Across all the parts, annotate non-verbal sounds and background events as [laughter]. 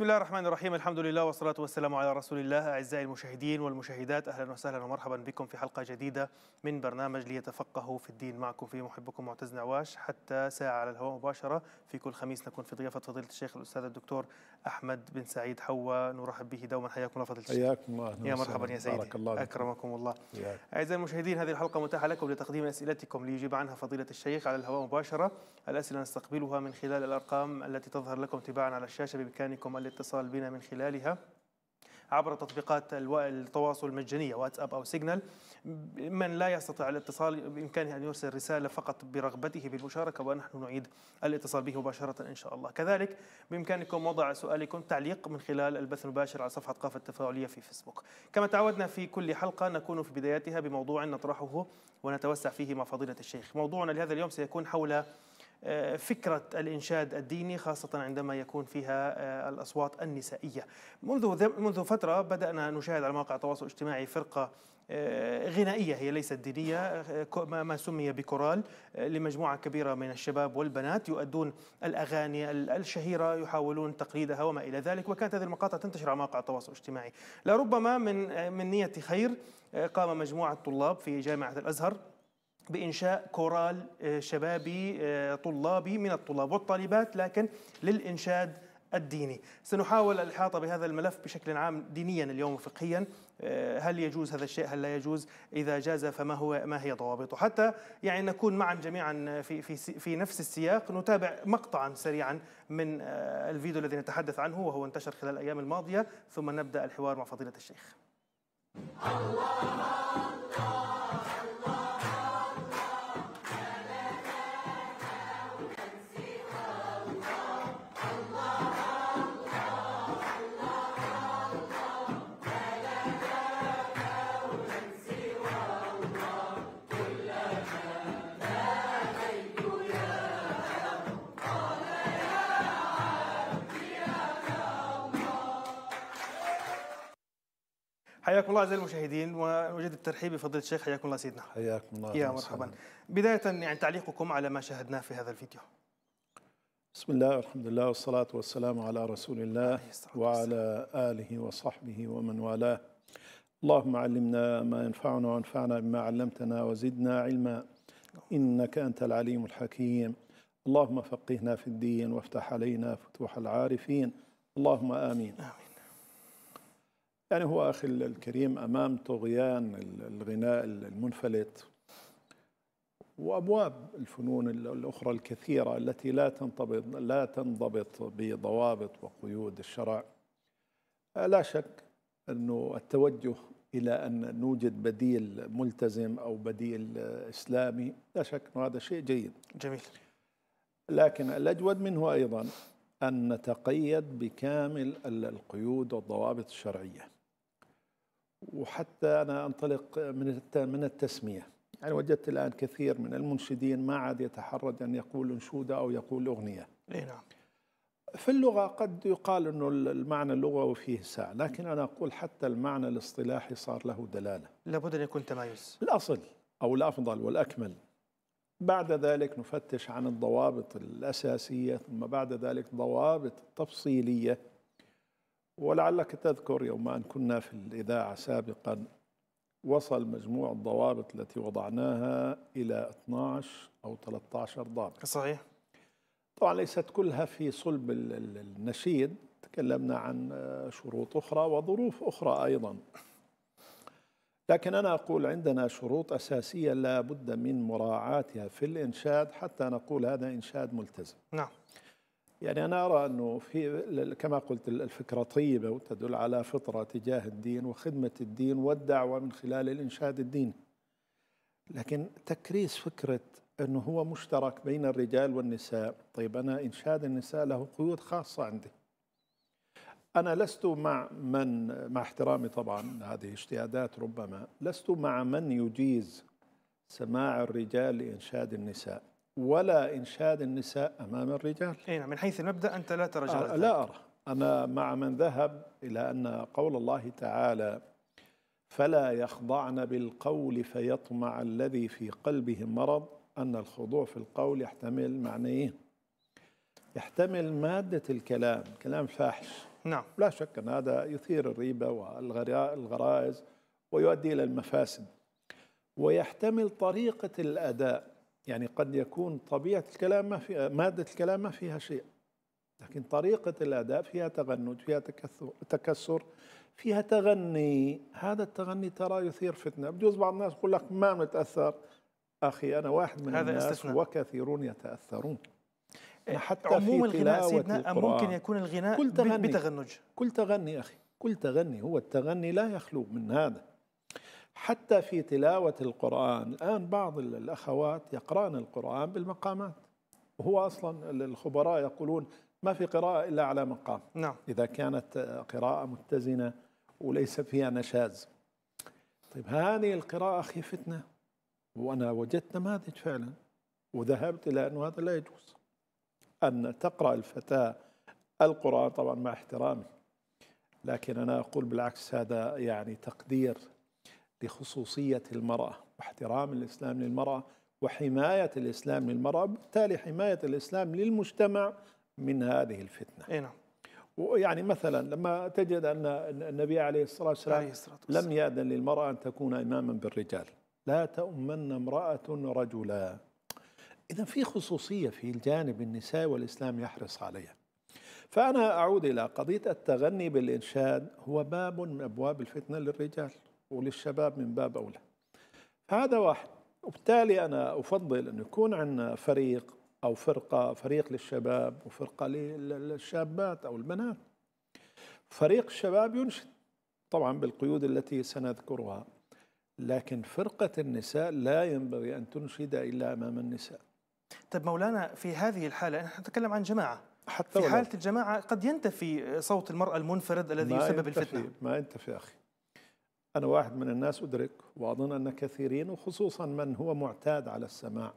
بسم الله الرحمن الرحيم الحمد لله والصلاة والسلام على رسول الله أعزائي المشاهدين والمشاهدات أهلا وسهلا ومرحبا بكم في حلقة جديدة من برنامج ليتفقهوا في الدين معكم في محبكم معتز نعواش حتى ساعة على الهواء مباشرة في كل خميس نكون في ضيافة فضيلة الشيخ الأستاذ الدكتور أحمد بن سعيد حوا نرحب به دوما حياكم الله فضيلة الشيخ حياكم الله يا مرحبا يا سيدي بارك الله أكرمكم الله أعزائي المشاهدين هذه الحلقة متاحة لكم لتقديم أسئلتكم ليجيب عنها فضيلة الشيخ على الهواء مباشرة الأسئلة نستقبلها من خلال الأرقام التي تظهر لكم تباعا على الشاشة بإمكانكم الاتصال بنا من خلالها عبر تطبيقات التواصل المجانية واتساب أو سيجنال من لا يستطيع الاتصال بإمكانه أن يرسل رسالة فقط برغبته بالمشاركة ونحن نعيد الاتصال به مباشرة إن شاء الله كذلك بإمكانكم وضع سؤالكم تعليق من خلال البث المباشر على صفحة قافة التفاعلية في فيسبوك كما تعودنا في كل حلقة نكون في بدايتها بموضوع نطرحه ونتوسع فيه مع فضيلة الشيخ موضوعنا لهذا اليوم سيكون حول فكرة الإنشاد الديني خاصة عندما يكون فيها آه، الأصوات النسائية منذ, منذ فترة بدأنا نشاهد على مواقع التواصل الاجتماعي فرقة آه، غنائية هي ليست دينية آه، ما سمي بكورال لمجموعة كبيرة من الشباب والبنات يؤدون الأغاني الشهيرة يحاولون تقليدها وما إلى ذلك وكانت هذه المقاطع تنتشر على مواقع التواصل الاجتماعي لربما من من نية خير قام مجموعة طلاب في جامعة الأزهر بإنشاء كورال آه، شبابي آه، طلابي من الطلاب والطالبات لكن للإنشاد الديني سنحاول الإحاطة بهذا الملف بشكل عام دينيا اليوم فقهيا آه، هل يجوز هذا الشيء هل لا يجوز إذا جاز فما هو ما هي ضوابطه حتى يعني نكون معا جميعا في في في نفس السياق نتابع مقطعا سريعا من الفيديو الذي نتحدث عنه وهو انتشر خلال الأيام الماضية ثم نبدأ الحوار مع فضيلة الشيخ الله الله حياكم الله اعزائي المشاهدين ووجد الترحيب بفضيله الشيخ حياكم الله سيدنا حياكم الله يا مرحبا سلام. بدايه يعني تعليقكم على ما شاهدناه في هذا الفيديو بسم الله والحمد لله والصلاة والسلام على رسول الله وعلى آله وصحبه ومن والاه اللهم علمنا ما ينفعنا وانفعنا بما علمتنا وزدنا علما إنك أنت العليم الحكيم اللهم فقهنا في الدين وافتح علينا فتوح العارفين اللهم آمين, آمين. يعني هو أخي الكريم أمام طغيان الغناء المنفلت وأبواب الفنون الأخرى الكثيرة التي لا تنضبط لا تنضبط بضوابط وقيود الشرع لا شك أنه التوجه إلى أن نوجد بديل ملتزم أو بديل إسلامي لا شك أنه هذا شيء جيد جميل لكن الأجود منه أيضا أن نتقيد بكامل القيود والضوابط الشرعية وحتى أنا أنطلق من من التسمية يعني وجدت الآن كثير من المنشدين ما عاد يتحرج أن يقول أنشودة أو يقول أغنية اي نعم في اللغة قد يقال أنه المعنى اللغوي فيه ساعة لكن أنا أقول حتى المعنى الاصطلاحي صار له دلالة لابد أن يكون تمايز الأصل أو الأفضل والأكمل بعد ذلك نفتش عن الضوابط الأساسية ثم بعد ذلك ضوابط تفصيلية ولعلك تذكر يوم أن كنا في الإذاعة سابقا وصل مجموع الضوابط التي وضعناها إلى 12 أو 13 ضابط صحيح طبعا ليست كلها في صلب النشيد تكلمنا عن شروط أخرى وظروف أخرى أيضا لكن أنا أقول عندنا شروط أساسية لا بد من مراعاتها في الإنشاد حتى نقول هذا إنشاد ملتزم نعم يعني أنا أرى أنه في كما قلت الفكرة طيبة وتدل على فطرة تجاه الدين وخدمة الدين والدعوة من خلال الإنشاد الديني لكن تكريس فكرة أنه هو مشترك بين الرجال والنساء طيب أنا إنشاد النساء له قيود خاصة عندي أنا لست مع من مع احترامي طبعا هذه اجتهادات ربما لست مع من يجيز سماع الرجال لإنشاد النساء ولا إنشاد النساء أمام الرجال إيه من حيث المبدأ أنت لا ترى آه لا أرى أنا مع من ذهب إلى أن قول الله تعالى فلا يخضعن بالقول فيطمع الذي في قلبه مرض أن الخضوع في القول يحتمل معنيين إيه؟ يحتمل مادة الكلام كلام فاحش نعم لا شك أن هذا يثير الريبة والغرائز ويؤدي إلى المفاسد ويحتمل طريقة الأداء يعني قد يكون طبيعة الكلام ما فيها مادة الكلام ما فيها شيء لكن طريقة الأداء فيها تغنج فيها تكثر, تكسر فيها تغني هذا التغني ترى يثير فتنة بجوز بعض الناس يقول لك ما متأثر أخي أنا واحد من هذا الناس استثناء. وكثيرون يتأثرون إيه، حتى عموم في الغناء سيدنا أم ممكن يكون الغناء كل تغني بتغنج كل تغني أخي كل تغني هو التغني لا يخلو من هذا حتى في تلاوة القرآن الآن بعض الأخوات يقرأن القرآن بالمقامات وهو أصلا الخبراء يقولون ما في قراءة إلا على مقام نعم. إذا كانت قراءة متزنة وليس فيها نشاز طيب هذه القراءة أخي فتنة وأنا وجدت نماذج فعلا وذهبت إلى أنه هذا لا يجوز أن تقرأ الفتاة القرآن طبعا مع احترامي لكن أنا أقول بالعكس هذا يعني تقدير لخصوصية المرأة واحترام الإسلام للمرأة وحماية الإسلام للمرأة بالتالي حماية الإسلام للمجتمع من هذه الفتنة إيه نعم. ويعني مثلا لما تجد أن النبي عليه الصلاة والسلام عليه الصلاة والسلام. لم يأذن للمرأة أن تكون إماما بالرجال لا تؤمن امرأة رجلا إذا في خصوصية في الجانب النسائي والإسلام يحرص عليها فأنا أعود إلى قضية التغني بالإنشاد هو باب من أبواب الفتنة للرجال وللشباب من باب أولى هذا واحد وبالتالي أنا أفضل أن يكون عندنا فريق أو فرقة فريق للشباب وفرقة للشابات أو البنات فريق الشباب ينشد طبعا بالقيود التي سنذكرها لكن فرقة النساء لا ينبغي أن تنشد إلا أمام النساء طيب مولانا في هذه الحالة نحن نتكلم عن جماعة حتى في حالة الجماعة قد ينتفي صوت المرأة المنفرد الذي يسبب الفتنة ما ينتفي أخي أنا واحد من الناس أدرك وأظن أن كثيرين وخصوصا من هو معتاد على السماع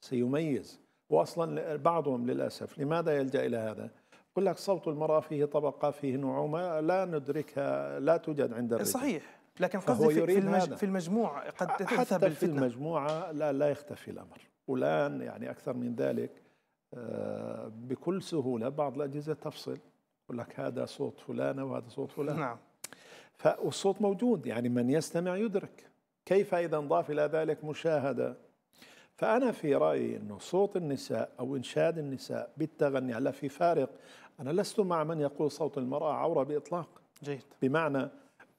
سيميز وأصلا بعضهم للأسف لماذا يلجأ إلى هذا؟ يقول لك صوت المرأة فيه طبقة فيه نعومة لا ندركها لا توجد عند الرجل صحيح لكن قصدي في, في, المجموعة قد تذهب حتى في المجموعة لا, لا يختفي الأمر والآن يعني أكثر من ذلك آه، بكل سهولة بعض الأجهزة تفصل يقول لك هذا صوت فلانة وهذا صوت فلانة نعم فالصوت موجود يعني من يستمع يدرك كيف إذا نضاف إلى ذلك مشاهدة فأنا في رأيي أنه صوت النساء أو إنشاد النساء بالتغني على في فارق أنا لست مع من يقول صوت المرأة عورة بإطلاق جيد بمعنى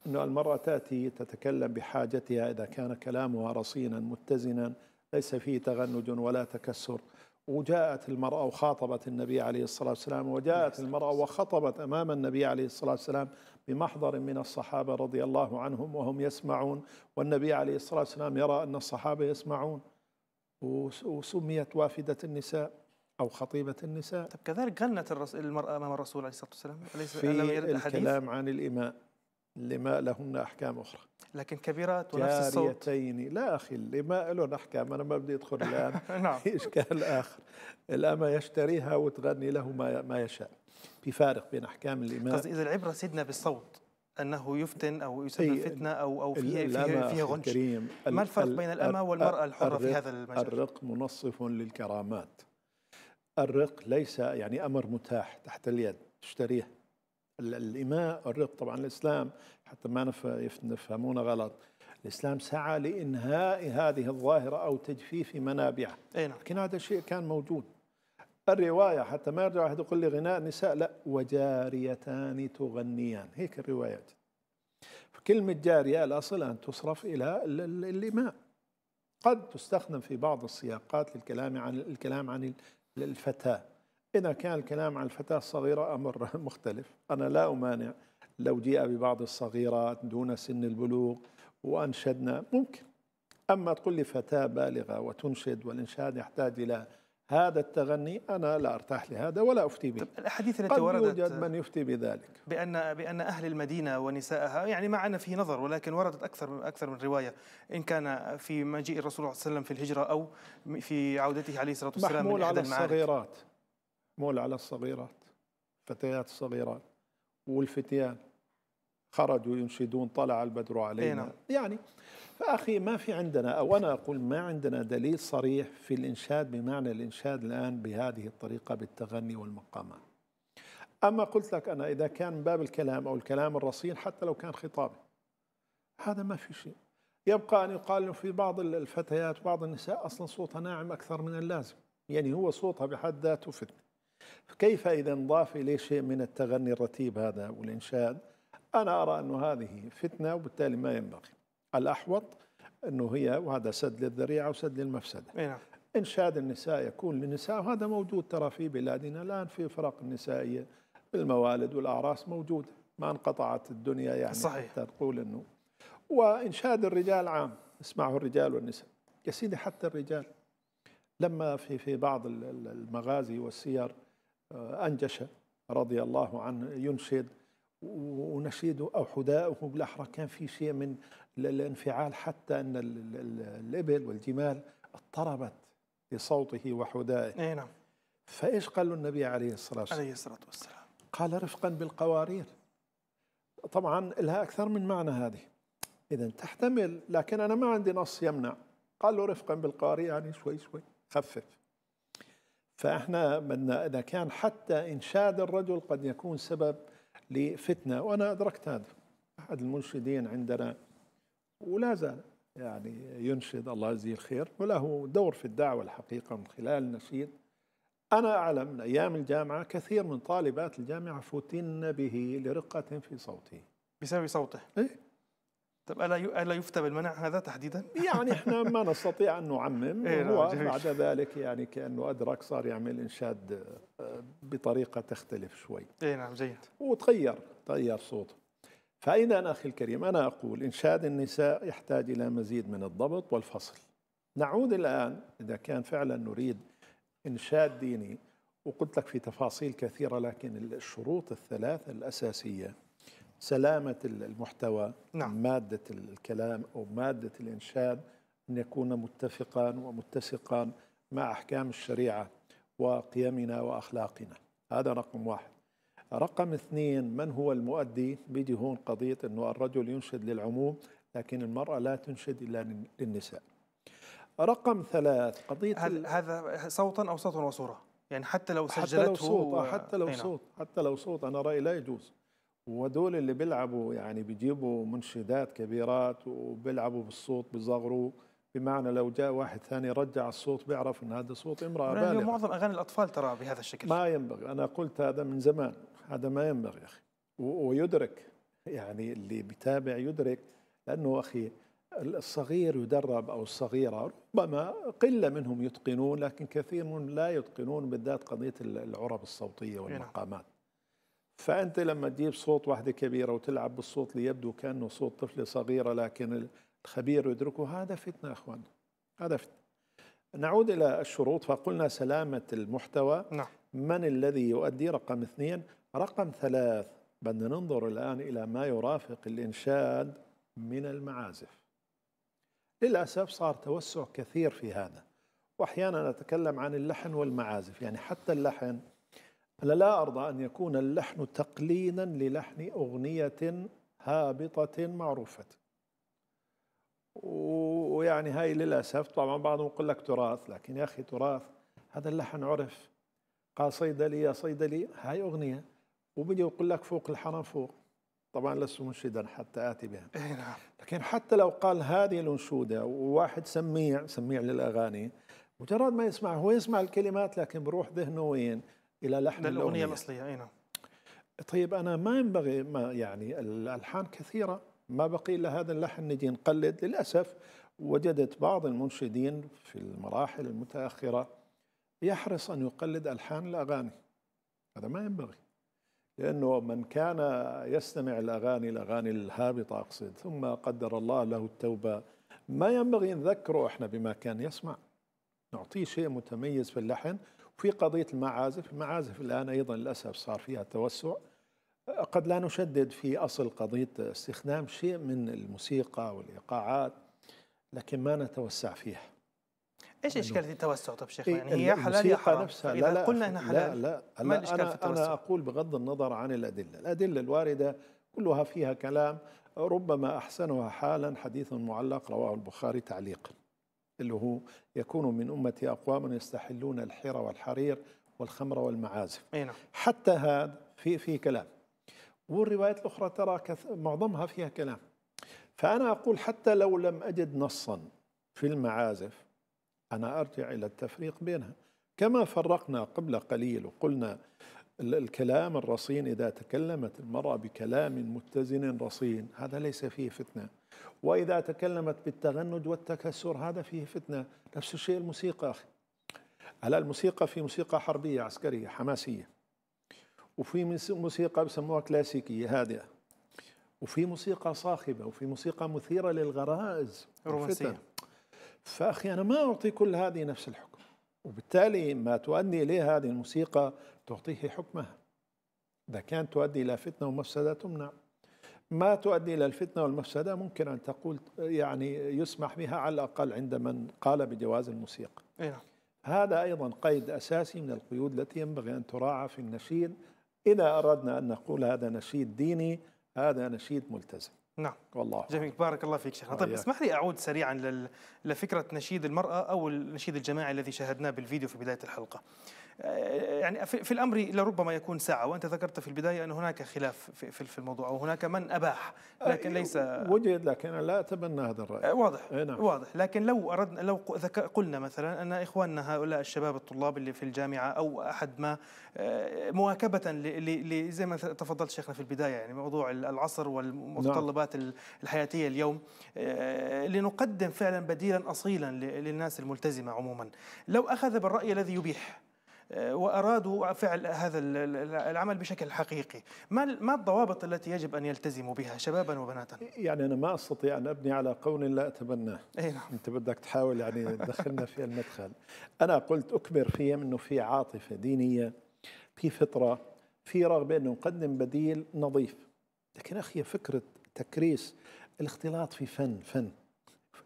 أن المرأة تأتي تتكلم بحاجتها إذا كان كلامها رصينا متزنا ليس فيه تغنج ولا تكسر وجاءت المرأة وخاطبت النبي عليه الصلاة والسلام وجاءت نعم. المرأة وخطبت أمام النبي عليه الصلاة والسلام بمحضر من الصحابة رضي الله عنهم وهم يسمعون والنبي عليه الصلاة والسلام يرى أن الصحابة يسمعون وسميت وافدة النساء أو خطيبة النساء طب كذلك غنت المرأة أمام الرسول عليه الصلاة والسلام أليس في الكلام عن الإماء لما لهن أحكام أخرى لكن كبيرات ونفس الصوت لا أخي لما لهن أحكام أنا ما بدي أدخل [laughs] الآن نعم. في إشكال آخر الأمة يشتريها وتغني له ما ما يشاء في فارق بين أحكام الإماء قصدي إذا العبرة سيدنا بالصوت أنه يفتن أو يسبب فتنة أو أو فيها فيها, غنج الكريم ما الفرق بين الأمة والمرأة الحرة في هذا المجال؟ الرق منصف للكرامات الرق ليس يعني أمر متاح تحت اليد تشتريه الإماء الرق طبعا الإسلام حتى ما نفهمونا غلط الإسلام سعى لإنهاء هذه الظاهرة أو تجفيف منابعها أي نعم. لكن هذا الشيء كان موجود الرواية حتى ما يرجع أحد يقول لي غناء نساء لا وجاريتان تغنيان هيك الروايات فكلمة جارية الأصل أن تصرف إلى الإماء قد تستخدم في بعض السياقات للكلام عن الكلام عن الفتاة إذا كان الكلام عن الفتاة الصغيرة أمر [laughs] مختلف أنا لا أمانع لو جيء ببعض الصغيرات دون سن البلوغ وأنشدنا ممكن أما تقول لي فتاة بالغة وتنشد والإنشاد يحتاج إلى هذا التغني أنا لا أرتاح لهذا ولا أفتي به الأحاديث التي وردت قد يوجد من يفتي بذلك بأن, بأن أهل المدينة ونسائها يعني ما عنا فيه نظر ولكن وردت أكثر أكثر من رواية إن كان في مجيء الرسول صلى الله عليه وسلم في الهجرة أو في عودته عليه الصلاة والسلام محمول من على الصغيرات مول على الصغيرات فتيات الصغيرات والفتيان خرجوا ينشدون طلع البدر علينا نعم. يعني فأخي ما في عندنا أو أنا أقول ما عندنا دليل صريح في الإنشاد بمعنى الإنشاد الآن بهذه الطريقة بالتغني والمقامات أما قلت لك أنا إذا كان باب الكلام أو الكلام الرصين حتى لو كان خطابي هذا ما في شيء يبقى أن يقال أنه في بعض الفتيات بعض النساء أصلا صوتها ناعم أكثر من اللازم يعني هو صوتها بحد ذاته فتنة كيف إذا انضاف إليه شيء من التغني الرتيب هذا والإنشاد أنا أرى أن هذه فتنة وبالتالي ما ينبغي الأحوط أنه هي وهذا سد للذريعة وسد للمفسدة نعم. إنشاد النساء يكون للنساء وهذا موجود ترى في بلادنا الآن في فرق النسائية بالموالد والأعراس موجودة ما انقطعت الدنيا يعني صحيح. حتى تقول أنه وإنشاد الرجال عام اسمعه الرجال والنساء يا سيدي حتى الرجال لما في في بعض المغازي والسيار أنجش رضي الله عنه ينشد ونشيده أو حداؤه بالأحرى كان في شيء من الانفعال حتى أن الإبل والجمال اضطربت لصوته وحدائه أي نعم فإيش قال له النبي عليه الصلاة والسلام عليه الصلاة والسلام قال رفقا بالقوارير طبعا لها أكثر من معنى هذه إذا تحتمل لكن أنا ما عندي نص يمنع قال له رفقا بالقوارير يعني شوي شوي خفف فاحنا بدنا اذا كان حتى انشاد الرجل قد يكون سبب لفتنه وانا ادركت هذا احد المنشدين عندنا ولا زال يعني ينشد الله يجزيه الخير وله دور في الدعوه الحقيقه من خلال النشيد انا اعلم من ايام الجامعه كثير من طالبات الجامعه فتن به لرقه في صوته بسبب صوته إيه؟ طب الا الا يفتى بالمنع هذا تحديدا؟ [laughs] يعني احنا ما نستطيع ان نعمم إيه، هو نعم، بعد ذلك يعني كانه ادرك صار يعمل انشاد آه، بطريقه تختلف شوي. اي نعم جيد. وتغير تغير صوته. فاذا اخي الكريم انا اقول انشاد النساء يحتاج الى مزيد من الضبط والفصل. نعود الان اذا كان فعلا نريد انشاد ديني وقلت لك في تفاصيل كثيره لكن الشروط الثلاثه الاساسيه سلامة المحتوى نعم. مادة الكلام أو مادة الإنشاد أن يكون متفقا ومتسقا مع أحكام الشريعة وقيمنا وأخلاقنا هذا رقم واحد رقم اثنين من هو المؤدي بيجي هون قضية أنه الرجل ينشد للعموم لكن المرأة لا تنشد إلا للنساء رقم ثلاث قضية هل هذا صوتا أو صوتا وصورة يعني حتى لو سجلته حتى لو صوت حتى لو نعم. صوت حتى لو صوت أنا رأيي لا يجوز ودول اللي بيلعبوا يعني بيجيبوا منشدات كبيرات وبيلعبوا بالصوت بيصغروا بمعنى لو جاء واحد ثاني رجع الصوت بيعرف ان هذا صوت امراه يعني بالغه معظم اغاني الاطفال ترى بهذا الشكل ما ينبغي انا قلت هذا من زمان هذا ما ينبغي يا اخي ويدرك يعني اللي بيتابع يدرك لانه اخي الصغير يدرب او الصغيره ربما قله منهم يتقنون لكن كثير منهم لا يتقنون بالذات قضيه العرب الصوتيه نعم. والمقامات فأنت لما تجيب صوت واحدة كبيرة وتلعب بالصوت ليبدو كأنه صوت طفلة صغيرة لكن الخبير يدركه هذا فتنة أخوان هذا فتنة نعود إلى الشروط فقلنا سلامة المحتوى نعم. من الذي يؤدي رقم اثنين رقم ثلاث بدنا ننظر الآن إلى ما يرافق الإنشاد من المعازف للأسف صار توسع كثير في هذا وأحيانا نتكلم عن اللحن والمعازف يعني حتى اللحن أنا لا أرضى أن يكون اللحن تقليدا للحن أغنية هابطة معروفة ويعني هاي للأسف طبعا بعضهم يقول لك تراث لكن يا أخي تراث هذا اللحن عرف قال صيدلي يا صيدلي هاي أغنية وبيجي يقول لك فوق الحرم فوق طبعا لست منشدا حتى آتي بها نعم. لكن حتى لو قال هذه الأنشودة وواحد سميع سميع للأغاني مجرد ما يسمع هو يسمع الكلمات لكن بروح ذهنه وين الى لحن الاغنيه, الاصليه اي نعم طيب انا ما ينبغي ما يعني الالحان كثيره ما بقي الا هذا اللحن نجي نقلد للاسف وجدت بعض المنشدين في المراحل المتاخره يحرص ان يقلد الحان الاغاني هذا ما ينبغي لانه من كان يستمع الاغاني الاغاني الهابطه اقصد ثم قدر الله له التوبه ما ينبغي نذكره احنا بما كان يسمع نعطيه شيء متميز في اللحن في قضية المعازف المعازف الآن أيضا للأسف صار فيها توسع قد لا نشدد في أصل قضية استخدام شيء من الموسيقى والإيقاعات لكن ما نتوسع فيها ايش اشكاليه التوسع طب شيخ إيه، يعني هي حلال يا حرام نفسها لا لا قلنا انها حلال لا لا, ما الاشكال أنا, في التوسع؟ انا اقول بغض النظر عن الادله، الادله الوارده كلها فيها كلام ربما احسنها حالا حديث معلق رواه البخاري تعليقا. اللي هو يكون من أمتي أقوام يستحلون الحرى والحرير والخمر والمعازف أينا. نعم. حتى هذا في في كلام والروايات الأخرى ترى معظمها فيها كلام فأنا أقول حتى لو لم أجد نصا في المعازف أنا أرجع إلى التفريق بينها كما فرقنا قبل قليل وقلنا الكلام الرصين إذا تكلمت المرأة بكلام متزن رصين هذا ليس فيه فتنة وإذا تكلمت بالتغنج والتكسر هذا فيه فتنة نفس الشيء الموسيقى أخي على الموسيقى في موسيقى حربية عسكرية حماسية وفي موسيقى بسموها كلاسيكية هادئة وفي موسيقى صاخبة وفي موسيقى مثيرة للغرائز رومانسية فأخي أنا ما أعطي كل هذه نفس الحكم وبالتالي ما تؤدي إليه هذه الموسيقى تعطيه حكمها إذا كانت تؤدي إلى فتنة ومفسدة تمنع ما تؤدي إلى الفتنة والمفسدة ممكن أن تقول يعني يسمح بها على الأقل عند من قال بجواز الموسيقى نعم. هذا أيضا قيد أساسي من القيود التي ينبغي أن تراعى في النشيد إذا أردنا أن نقول هذا نشيد ديني هذا نشيد ملتزم نعم والله جميل بارك الله فيك شيخنا طيب اسمح لي أعود سريعا لفكرة نشيد المرأة أو النشيد الجماعي الذي شاهدناه بالفيديو في بداية الحلقة آه، يعني في الامر لربما يكون سعه وانت ذكرت في البدايه ان هناك خلاف في الموضوع او هناك من اباح آه، لكن ليس وجد لكن لا اتبنى هذا الراي آه، واضح نعم. واضح لكن لو اردنا لو قلنا مثلا ان اخواننا هؤلاء الشباب الطلاب اللي في الجامعه او احد ما مواكبه زي ما تفضلت شيخنا في البدايه يعني موضوع العصر والمتطلبات نعم. الحياتيه اليوم لنقدم فعلا بديلا اصيلا للناس الملتزمه عموما لو اخذ بالراي الذي يبيح وارادوا فعل هذا العمل بشكل حقيقي، ما ما الضوابط التي يجب ان يلتزموا بها شبابا وبناتا؟ يعني انا ما استطيع ان ابني على قول لا اتبناه. اي نعم. انت بدك تحاول يعني تدخلنا في المدخل. انا قلت اكبر فيهم انه في عاطفه دينيه، في فطره، في رغبه انه نقدم بديل نظيف. لكن اخي فكره تكريس الاختلاط في فن فن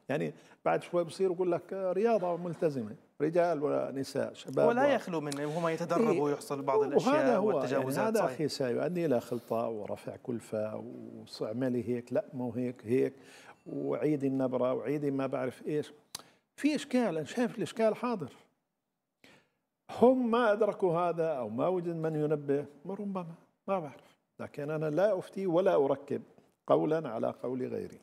يعني بعد شوي بصير يقول لك رياضه ملتزمه رجال ولا نساء شباب ولا يخلو من هم إيه، يتدربوا ويحصل بعض الاشياء وهذا هو والتجاوزات يعني هذا صحيح. اخي سيؤدي الى خلطه ورفع كلفه واعملي هيك لا مو هيك هيك وعيدي النبره وعيدي ما بعرف ايش في اشكال انا شايف الاشكال حاضر هم ما ادركوا هذا او ما وجد من ينبه ربما ما بعرف لكن انا لا افتي ولا اركب قولا على قول غيري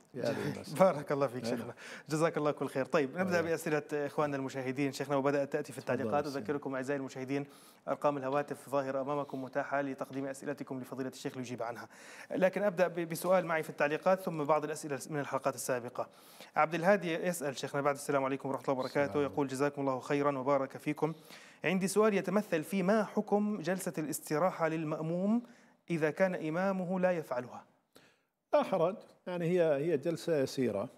بارك الله فيك نعم. شيخنا جزاك الله كل خير طيب نبدا باسئله اخواننا المشاهدين شيخنا وبدات تاتي في التعليقات اذكركم اعزائي المشاهدين ارقام الهواتف ظاهره امامكم متاحه لتقديم اسئلتكم لفضيله الشيخ ليجيب عنها لكن ابدا بسؤال معي في التعليقات ثم بعض الاسئله من الحلقات السابقه عبد الهادي يسال شيخنا بعد السلام عليكم ورحمه الله وبركاته يقول جزاكم الله خيرا وبارك فيكم عندي سؤال يتمثل في ما حكم جلسه الاستراحه للماموم اذا كان امامه لا يفعلها لا حرج يعني هي هي جلسه يسيره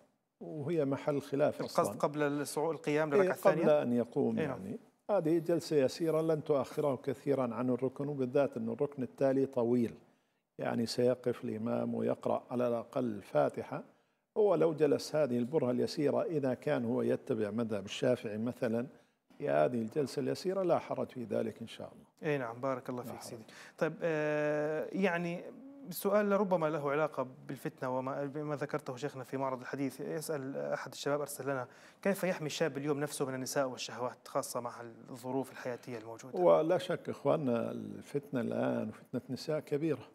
وهي محل خلاف القصد قبل الصعود القيام إيه، للركعه الثانيه قبل ان يقوم إيه؟ يعني هذه جلسه يسيره لن تؤخره كثيرا عن الركن وبالذات ان الركن التالي طويل يعني سيقف الامام ويقرا على الاقل الفاتحه هو لو جلس هذه البرهه اليسيره اذا كان هو يتبع مذهب الشافعي مثلا في هذه الجلسة اليسيرة لا حرج في ذلك إن شاء الله أي نعم بارك الله فيك سيدي طيب آه يعني سؤال ربما له علاقة بالفتنة وما بما ذكرته شيخنا في معرض الحديث يسأل أحد الشباب أرسل لنا كيف يحمي الشاب اليوم نفسه من النساء والشهوات خاصة مع الظروف الحياتية الموجودة ولا شك إخواننا الفتنة الآن فتنة النساء كبيرة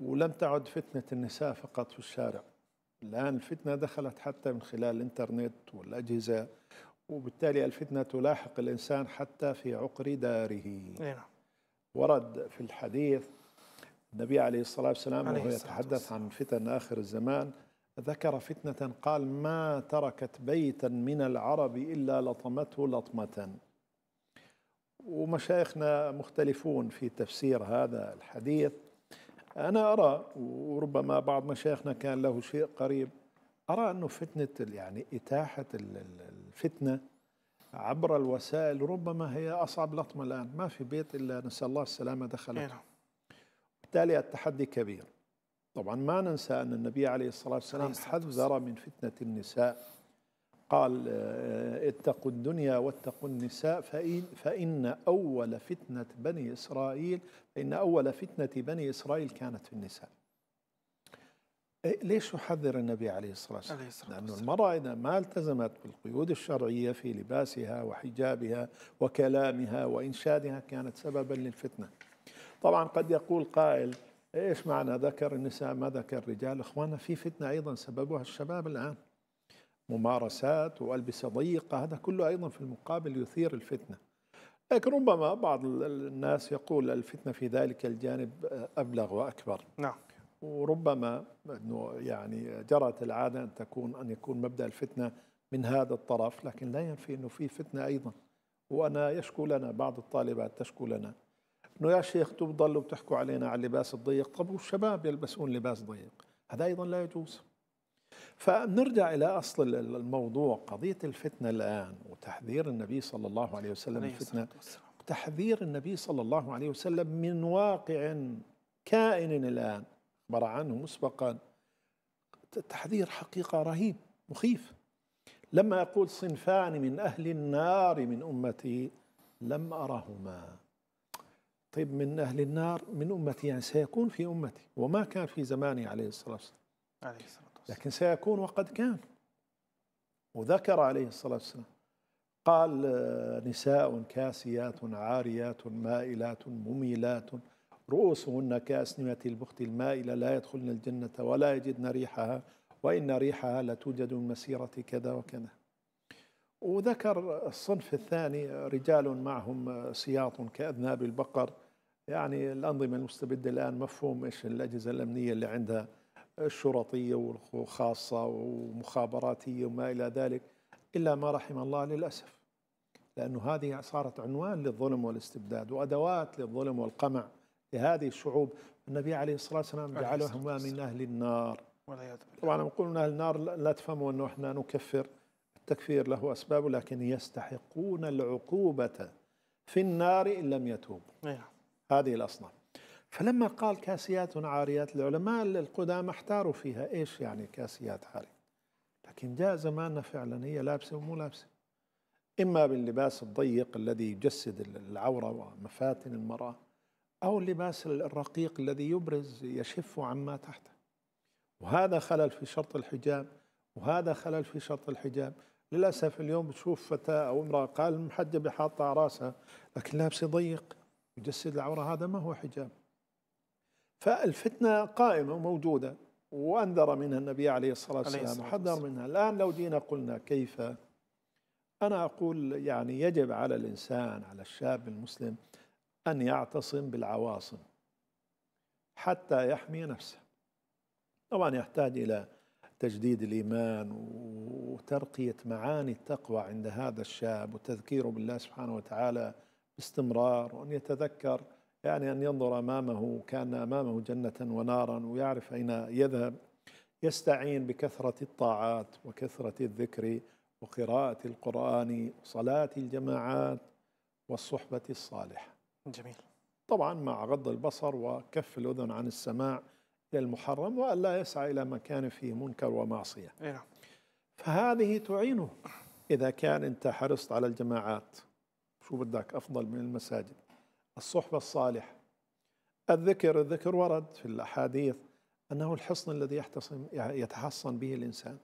ولم تعد فتنة النساء فقط في الشارع الآن الفتنة دخلت حتى من خلال الإنترنت والأجهزة وبالتالي الفتنة تلاحق الإنسان حتى في عقر داره نعم. ورد في الحديث النبي عليه الصلاة والسلام عليه وهو يتحدث والسلام. عن فتن آخر الزمان ذكر فتنة قال ما تركت بيتا من العرب إلا لطمته لطمة ومشايخنا مختلفون في تفسير هذا الحديث أنا أرى وربما بعض مشايخنا كان له شيء قريب أرى أنه فتنة يعني إتاحة الفتنة عبر الوسائل ربما هي أصعب لطمة الآن ما في بيت إلا نسأل الله السلامة دخلته إيه نعم. بالتالي التحدي كبير طبعا ما ننسى أن النبي عليه الصلاة والسلام حذر من فتنة النساء قال آه، اتقوا الدنيا واتقوا النساء فإن, فإن أول فتنة بني إسرائيل فإن أول فتنة بني إسرائيل كانت في النساء إيه، ليش يحذر النبي عليه الصلاة والسلام لأن المرأة إذا ما التزمت بالقيود الشرعية في لباسها وحجابها وكلامها وإنشادها كانت سببا للفتنة طبعا قد يقول قائل ايش معنى ذكر النساء ما ذكر الرجال اخوانا في فتنه ايضا سببها الشباب الان ممارسات والبسه ضيقه هذا كله ايضا في المقابل يثير الفتنه لكن ربما بعض الناس يقول الفتنه في ذلك الجانب ابلغ واكبر نعم وربما انه يعني جرت العاده ان تكون ان يكون مبدا الفتنه من هذا الطرف لكن لا ينفي انه في فتنه ايضا وانا يشكو لنا بعض الطالبات تشكو لنا انه يا شيخ انتم بتضلوا بتحكوا علينا على اللباس الضيق طب والشباب يلبسون لباس ضيق هذا ايضا لا يجوز فنرجع الى اصل الموضوع قضيه الفتنه الان وتحذير النبي صلى الله عليه وسلم من الفتنه تحذير النبي صلى الله عليه وسلم من واقع كائن الان عبر عنه مسبقا تحذير حقيقه رهيب مخيف لما اقول صنفان من اهل النار من امتي لم ارهما طيب من أهل النار من أمتي يعني سيكون في أمتي وما كان في زمانه عليه الصلاة والسلام عليه الصلاة والسلام لكن سيكون وقد كان وذكر عليه الصلاة والسلام قال آه، نساء كاسيات عاريات مائلات مميلات رؤوسهن كأسنمة البخت المائلة لا يدخلن الجنة ولا يجدن ريحها وإن ريحها لتوجد من مسيرة كذا وكذا وذكر الصنف الثاني رجال معهم آه، سياط كأذناب البقر يعني الأنظمة المستبدة الآن مفهوم إيش الأجهزة الأمنية اللي عندها الشرطية والخاصة ومخابراتية وما إلى ذلك إلا ما رحم الله للأسف لأنه هذه صارت عنوان للظلم والاستبداد وأدوات للظلم والقمع لهذه الشعوب النبي عليه الصلاة والسلام جعلهما من أهل النار طبعا لما نقول من أهل النار لا تفهموا أنه إحنا نكفر التكفير له أسباب لكن يستحقون العقوبة في النار إن لم يتوبوا نعم. هذه الأصناف فلما قال كاسيات عاريات العلماء القدامى احتاروا فيها إيش يعني كاسيات عارية لكن جاء زماننا فعلا هي لابسة ومو لابسة إما باللباس الضيق الذي يجسد العورة ومفاتن المرأة أو اللباس الرقيق الذي يبرز يشف عما تحته وهذا خلل في شرط الحجاب وهذا خلل في شرط الحجاب للأسف اليوم بتشوف فتاة أو امرأة قال محجبة حاطة على راسها لكن لابسة ضيق يجسد العورة هذا ما هو حجاب فالفتنة قائمة وموجودة وأنذر منها النبي عليه الصلاة والسلام وحذر منها الآن لو جينا قلنا كيف أنا أقول يعني يجب على الإنسان على الشاب المسلم أن يعتصم بالعواصم حتى يحمي نفسه طبعا يحتاج إلى تجديد الإيمان وترقية معاني التقوى عند هذا الشاب وتذكيره بالله سبحانه وتعالى باستمرار وأن يتذكر يعني أن ينظر أمامه كان أمامه جنة ونارا ويعرف أين يذهب يستعين بكثرة الطاعات وكثرة الذكر وقراءة القرآن وصلاة الجماعات والصحبة الصالحة جميل طبعا مع غض البصر وكف الأذن عن السماع للمحرم وأن وألا يسعى إلى مكان فيه منكر ومعصية نعم. فهذه تعينه إذا كان أنت حرصت على الجماعات شو بدك أفضل من المساجد الصحبة الصالحة الذكر الذكر ورد في الأحاديث أنه الحصن الذي يحتصن يتحصن به الإنسان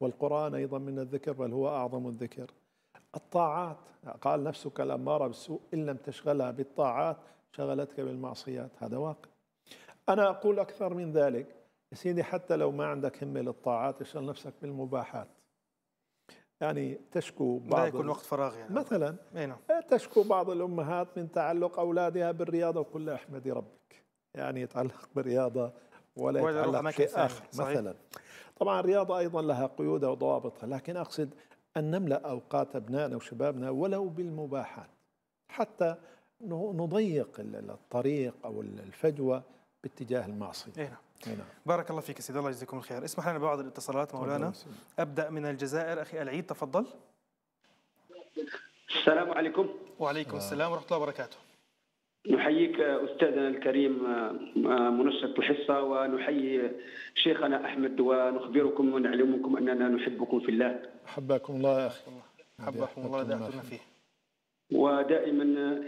والقرآن أيضا من الذكر بل هو أعظم الذكر الطاعات قال نفسك الأمارة بالسوء إن لم تشغلها بالطاعات شغلتك بالمعصيات هذا واقع أنا أقول أكثر من ذلك يا سيدي حتى لو ما عندك همة للطاعات اشغل نفسك بالمباحات يعني تشكو بعض لا يكون وقت فراغ يعني مثلا نعم. آه، تشكو بعض الامهات من تعلق اولادها بالرياضه وكل احمد ربك يعني يتعلق بالرياضه ولا, يتعلق بشيء اخر صحيح. مثلا طبعا الرياضه ايضا لها قيودها وضوابطها لكن اقصد ان نملا اوقات ابنائنا وشبابنا ولو بالمباحات حتى نضيق الطريق او الفجوه باتجاه المعصيه. إيه نعم. نعم. بارك الله فيك سيدي الله يجزيكم الخير اسمح لنا ببعض الاتصالات مولانا أبدأ من الجزائر أخي العيد تفضل السلام عليكم وعليكم آه. السلام ورحمة الله وبركاته نحييك أستاذنا الكريم آه، آه، منشط الحصة ونحيي شيخنا أحمد ونخبركم ونعلمكم أننا نحبكم في الله حباكم الله يا أخي حباكم الله دعتنا فيه ودائما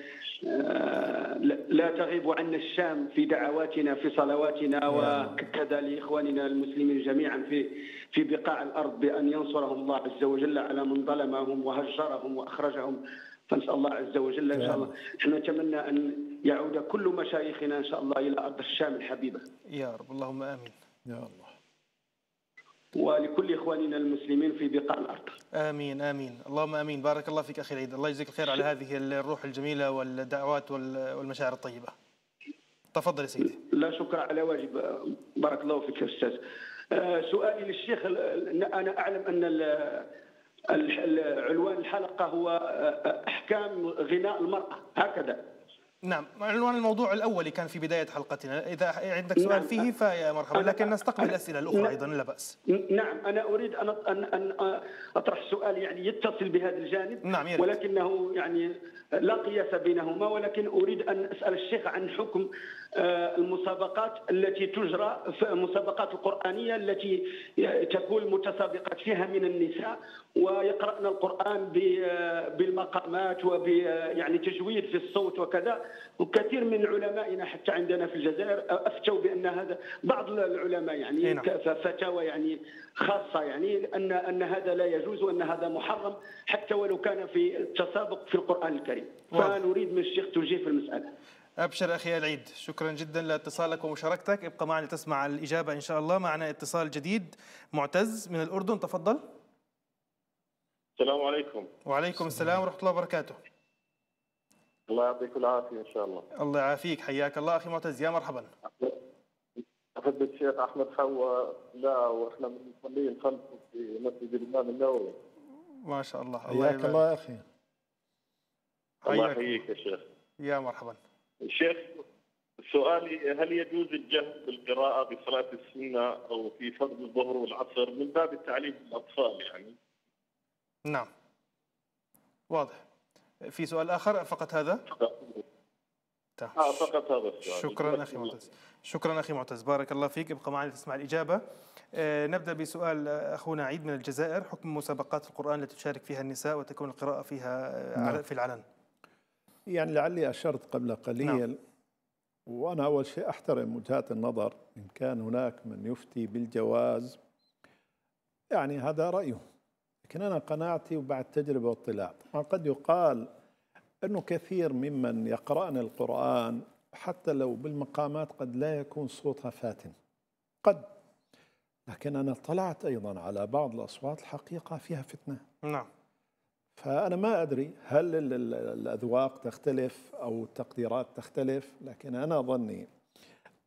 آه، لا تغيب عنا الشام في دعواتنا في صلواتنا نعم. وكذا لاخواننا المسلمين جميعا في في بقاع الارض بان ينصرهم الله عز وجل على من ظلمهم وهجرهم واخرجهم فنسال الله عز وجل ان شاء الله نعم. نحن نتمنى ان يعود كل مشايخنا ان شاء الله الى ارض الشام الحبيبه يا رب اللهم امين يا الله ولكل اخواننا المسلمين في بقاع الارض. امين امين، اللهم امين، بارك الله فيك اخي العيد، الله يجزيك الخير على هذه الروح الجميله والدعوات والمشاعر الطيبه. تفضل يا سيدي. لا شكر على واجب، بارك الله فيك يا استاذ. آه، سؤالي للشيخ انا اعلم ان عنوان الحلقه هو آه، آه، احكام غناء المراه هكذا. نعم عنوان الموضوع الأول كان في بداية حلقتنا إذا عندك نعم. سؤال نعم. فيه فيا مرحبا لكن نستقبل الأسئلة الأخرى نعم. أيضا لا بأس نعم أنا أريد أن أن أطرح سؤال يعني يتصل بهذا الجانب نعم يريد. ولكنه يعني لا قياس بينهما ولكن أريد أن أسأل الشيخ عن حكم آه، المسابقات التي تجرى المسابقات القرآنية التي تكون المتسابقات فيها من النساء ويقرأن القرآن آه، بالمقامات وب آه، يعني تجويد في الصوت وكذا وكثير من علمائنا حتى عندنا في الجزائر أفتوا بأن هذا بعض العلماء يعني فتاوى يعني خاصة يعني أن أن هذا لا يجوز وأن هذا محرم حتى ولو كان في التسابق في القرآن الكريم فنريد من الشيخ توجيه في المسألة أبشر أخي العيد شكرا جدا لاتصالك ومشاركتك ابقى معنا تسمع الإجابة إن شاء الله معنا اتصال جديد معتز من الأردن تفضل السلام عليكم وعليكم السلام ورحمة الله وبركاته الله يعطيك العافية إن شاء الله الله يعافيك حياك الله أخي معتز يا مرحبا أحب الشيخ أحمد حوا لا وإحنا مصلين الخلف في مسجد الإمام النووي ما شاء الله الله حياك الله أخي الله يحييك يا شيخ يا مرحبا شيخ سؤالي هل يجوز الجهل بالقراءة بصلاة السنة أو في فضل الظهر والعصر من باب تعليم الأطفال يعني؟ نعم واضح في سؤال آخر فقط هذا؟ تحت. آه فقط هذا فقط هذا السوال شكرا أخي معتز شكرا أخي معتز بارك الله فيك ابقى معنا لتسمع الإجابة آه، نبدأ بسؤال أخونا عيد من الجزائر حكم مسابقات القرآن التي تشارك فيها النساء وتكون القراءة فيها آه، نعم. في العلن يعني لعلي أشرت قبل قليل نعم. وأنا أول شيء أحترم وجهات النظر إن كان هناك من يفتي بالجواز يعني هذا رأيه لكن أنا قناعتي وبعد تجربة واطلاع طبعا قد يقال أنه كثير ممن يقرأن القرآن حتى لو بالمقامات قد لا يكون صوتها فاتن قد لكن أنا اطلعت أيضا على بعض الأصوات الحقيقة فيها فتنة نعم فأنا ما أدري هل الأذواق تختلف أو التقديرات تختلف لكن أنا ظني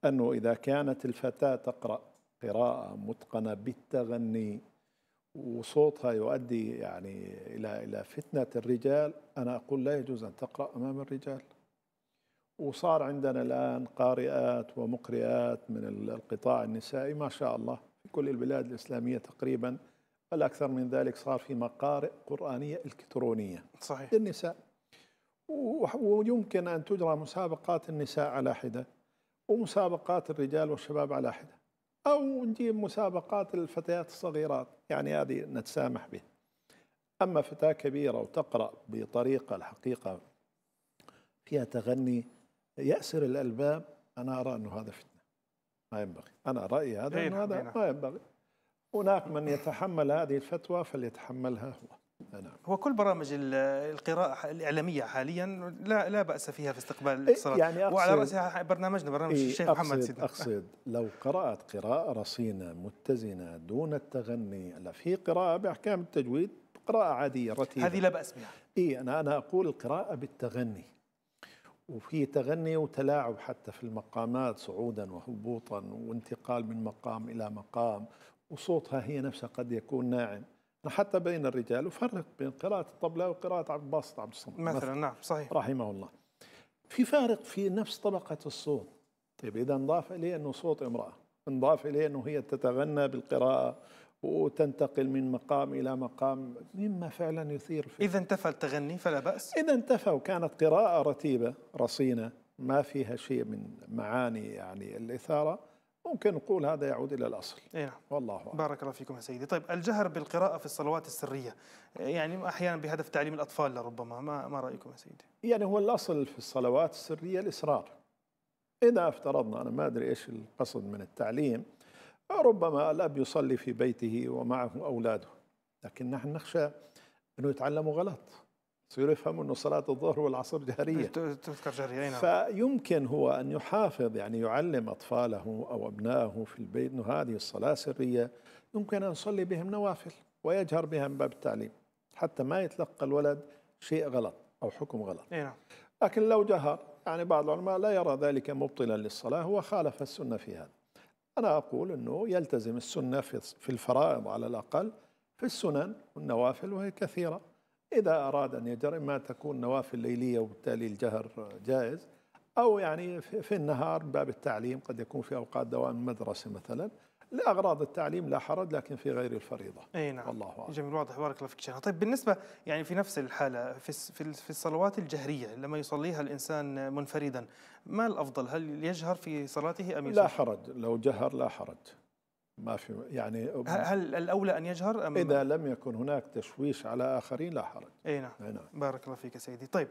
أنه إذا كانت الفتاة تقرأ قراءة متقنة بالتغني وصوتها يؤدي يعني إلى إلى فتنة الرجال أنا أقول لا يجوز أن تقرأ أمام الرجال وصار عندنا الآن قارئات ومقرئات من القطاع النسائي ما شاء الله في كل البلاد الإسلامية تقريباً بل أكثر من ذلك صار في مقارئ قرآنية إلكترونية صحيح للنساء ويمكن أن تجرى مسابقات النساء على حدة ومسابقات الرجال والشباب على حدة أو نجيب مسابقات الفتيات الصغيرات يعني هذه نتسامح به أما فتاة كبيرة وتقرأ بطريقة الحقيقة فيها تغني يأسر الألباب أنا أرى أنه هذا فتنة ما ينبغي أنا رأيي هذا أنه هذا ما ينبغي هناك من يتحمل هذه الفتوى فليتحملها هو نعم. هو كل برامج القراءة الإعلامية حاليا لا لا بأس فيها في استقبال إيه، الاتصالات يعني وعلى رأسها برنامجنا برنامج إيه الشيخ محمد سيدنا أقصد لو قرأت قراءة رصينة متزنة دون التغني لا في قراءة بأحكام التجويد قراءة عادية رتيبة هذه لا بأس بها إي أنا أنا أقول القراءة بالتغني وفي تغني وتلاعب حتى في المقامات صعودا وهبوطا وانتقال من مقام إلى مقام وصوتها هي نفسها قد يكون ناعم حتى بين الرجال وفرق بين قراءة الطبلة وقراءة عبد الباسط عبد الصمد مثلا, نعم صحيح رحمه الله في فارق في نفس طبقة الصوت طيب إذا نضاف إليه أنه صوت امرأة نضاف إليه أنه هي تتغنى بالقراءة وتنتقل من مقام إلى مقام مما فعلا يثير فيه. إذا انتفى التغني فلا بأس إذا انتفى وكانت قراءة رتيبة رصينة ما فيها شيء من معاني يعني الإثارة ممكن نقول هذا يعود الى الاصل إيه نعم. والله أعلم. بارك الله فيكم يا سيدي طيب الجهر بالقراءه في الصلوات السريه يعني احيانا بهدف تعليم الاطفال لربما ما ما رايكم يا سيدي يعني هو الاصل في الصلوات السريه الاصرار اذا افترضنا انا ما ادري ايش القصد من التعليم ربما الاب يصلي في بيته ومعه اولاده لكن نحن نخشى انه يتعلموا غلط يصيروا يفهموا أنه صلاة الظهر والعصر جهرية تذكر جهرية نعم. فيمكن هو أن يحافظ يعني يعلم أطفاله أو أبنائه في البيت أنه هذه الصلاة سرية يمكن أن يصلي بهم نوافل ويجهر بها من باب التعليم حتى ما يتلقى الولد شيء غلط أو حكم غلط اي نعم. لكن لو جهر يعني بعض العلماء لا يرى ذلك مبطلا للصلاة هو خالف السنة في هذا أنا أقول أنه يلتزم السنة في الفرائض على الأقل في السنن والنوافل وهي كثيرة إذا أراد أن يجري ما تكون نوافل ليلية وبالتالي الجهر جائز أو يعني في النهار باب التعليم قد يكون في أوقات دوام مدرسة مثلا لأغراض التعليم لا حرج لكن في غير الفريضة أي نعم والله أعلم جميل واضح بارك الله فيك شيخنا طيب بالنسبة يعني في نفس الحالة في في الصلوات الجهرية لما يصليها الإنسان منفردا ما الأفضل هل يجهر في صلاته أم يصلي؟ لا حرج لو جهر لا حرج ما في يعني هل الاولى ان يجهر ام اذا لم يكن هناك تشويش على اخرين لا حرج اي نعم. أي نعم بارك الله فيك سيدي طيب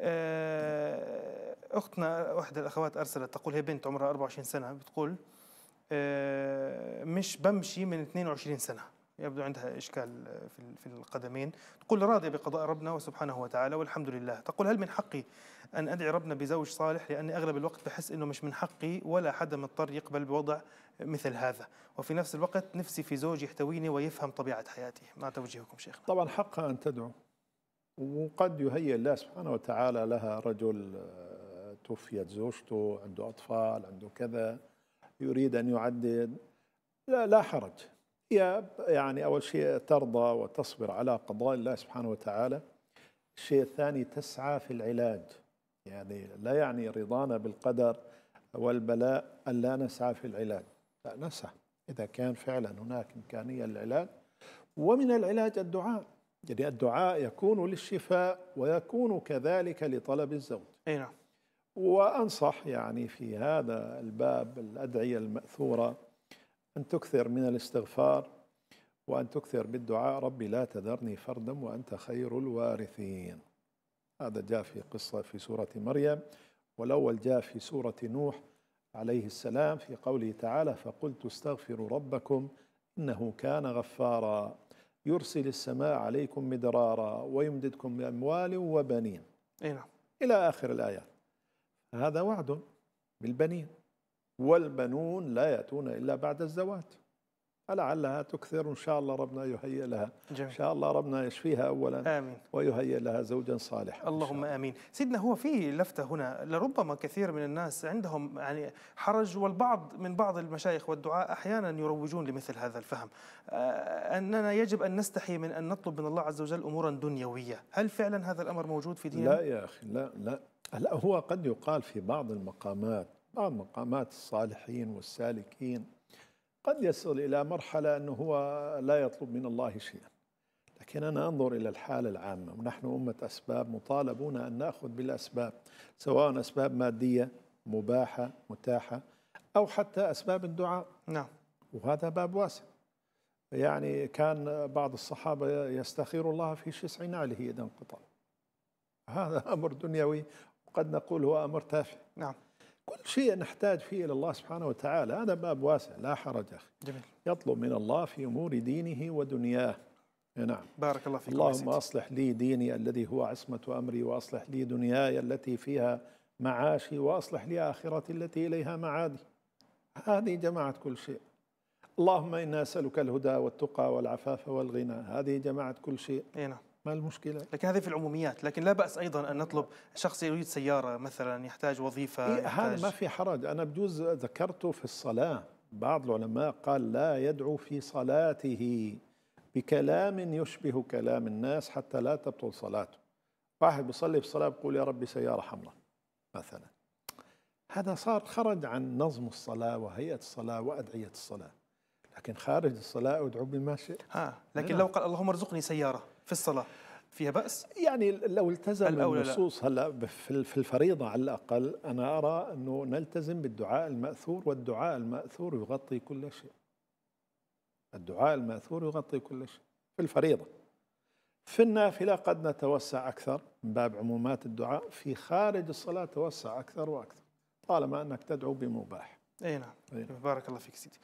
آه، اختنا احدى الاخوات ارسلت تقول هي بنت عمرها 24 سنه بتقول آه، مش بمشي من 22 سنه يبدو عندها إشكال في القدمين تقول راضية بقضاء ربنا وسبحانه وتعالى والحمد لله تقول هل من حقي أن أدعي ربنا بزوج صالح لأني أغلب الوقت بحس أنه مش من حقي ولا حدا مضطر يقبل بوضع مثل هذا وفي نفس الوقت نفسي في زوج يحتويني ويفهم طبيعة حياتي ما توجيهكم شيخنا طبعا حقها أن تدعو وقد يهيئ الله سبحانه وتعالى لها رجل آه، توفيت زوجته عنده أطفال عنده كذا يريد أن يعدد لا, لا حرج هي يعني أول شيء ترضى وتصبر على قضاء الله سبحانه وتعالى الشيء الثاني تسعى في العلاج يعني لا يعني رضانا بالقدر والبلاء أن لا نسعى في العلاج لا نسعى إذا كان فعلا هناك إمكانية للعلاج ومن العلاج الدعاء يعني الدعاء يكون للشفاء ويكون كذلك لطلب الزوج أي نعم وأنصح يعني في هذا الباب الأدعية المأثورة أن تكثر من الاستغفار وأن تكثر بالدعاء ربي لا تذرني فردا وأنت خير الوارثين هذا جاء في قصة في سورة مريم والأول جاء في سورة نوح عليه السلام في قوله تعالى فقلت استغفروا ربكم إنه كان غفارا يرسل السماء عليكم مدرارا ويمددكم بأموال وبنين أي نعم إلى آخر الآيات هذا وعد بالبنين والبنون لا يأتون إلا بعد الزواج فلعلها تكثر إن شاء الله ربنا يهيئ لها جميل. إن شاء الله ربنا يشفيها أولا آمين. ويهيئ لها زوجا صالحا اللهم آمين سيدنا هو في لفتة هنا لربما كثير من الناس عندهم يعني حرج والبعض من بعض المشايخ والدعاء أحيانا يروجون لمثل هذا الفهم آه، أننا يجب أن نستحي من أن نطلب من الله عز وجل أمورا دنيوية هل فعلا هذا الأمر موجود في ديننا؟ لا يا أخي لا لا هلا هو قد يقال في بعض المقامات بعض مقامات الصالحين والسالكين قد يصل إلى مرحلة أنه هو لا يطلب من الله شيئا لكن أنا أنظر إلى الحالة العامة ونحن أمة أسباب مطالبون أن نأخذ بالأسباب سواء أسباب مادية مباحة متاحة أو حتى أسباب الدعاء نعم وهذا باب واسع يعني كان بعض الصحابة يستخير الله في شسع نعله إذا انقطع هذا [laughs] أمر دنيوي وقد نقول هو أمر تافه نعم كل شيء نحتاج فيه إلى الله سبحانه وتعالى هذا باب واسع لا حرج أخي جميل. يطلب من الله في أمور دينه ودنياه إيه، نعم بارك الله فيك اللهم سيدي. أصلح لي ديني الذي هو عصمة أمري وأصلح لي دنياي التي فيها معاشي وأصلح لي آخرتي التي إليها معادي هذه جماعة كل شيء اللهم إنا نسألك الهدى والتقى والعفاف والغنى هذه جماعة كل شيء إيه، نعم ما المشكلة؟ لكن هذه في العموميات، لكن لا بأس أيضا أن نطلب شخص يريد سيارة مثلا يحتاج وظيفة إيه يحتاج هذا ما في حرج، أنا بجوز ذكرته في الصلاة، بعض العلماء قال لا يدعو في صلاته بكلام يشبه كلام الناس حتى لا تبطل صلاته. واحد بيصلي في الصلاة بيقول يا ربي سيارة حمراء مثلا. هذا صار خرج عن نظم الصلاة وهيئة الصلاة وأدعية الصلاة. لكن خارج الصلاة ادعو بما شئت. ها لكن إيه. لو قال اللهم ارزقني سيارة في الصلاة فيها بأس؟ يعني لو التزم النصوص هلا في الفريضة على الأقل أنا أرى أنه نلتزم بالدعاء المأثور والدعاء المأثور يغطي كل شيء الدعاء المأثور يغطي كل شيء في الفريضة في النافلة قد نتوسع أكثر من باب عمومات الدعاء في خارج الصلاة توسع أكثر وأكثر طالما أنك تدعو بمباح أي نعم, أي نعم. بارك الله فيك سيدي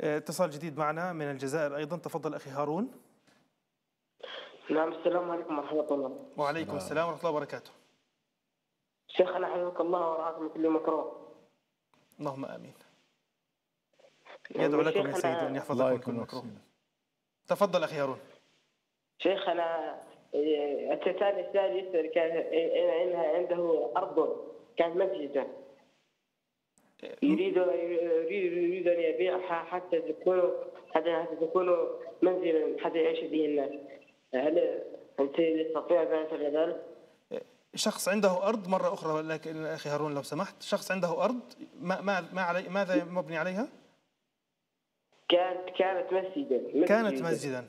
آه، اتصال جديد معنا من الجزائر أيضا تفضل أخي هارون نعم السلام عليكم ورحمة الله وعليكم نعم. السلام ورحمة الله وبركاته شيخنا حفظك الله ورعاك من كل مكروه اللهم آمين يدعو يعني لكم يا سيدي أن يحفظكم من كل مكروه تفضل أخي هارون شيخنا إيه، التتان الثالث كان إيه، إنها عنده أرض كانت مسجدا يريد يريد يريد أن يبيعها حتى تكون حتى تكون منزلا حتى يعيش به الناس هل انت تستطيع بعث ذلك؟ شخص عنده ارض مره اخرى لكن اخي هارون لو سمحت شخص عنده ارض ما ما, ما علي ماذا مبني عليها؟ كانت كانت مسجدا كانت مسجدا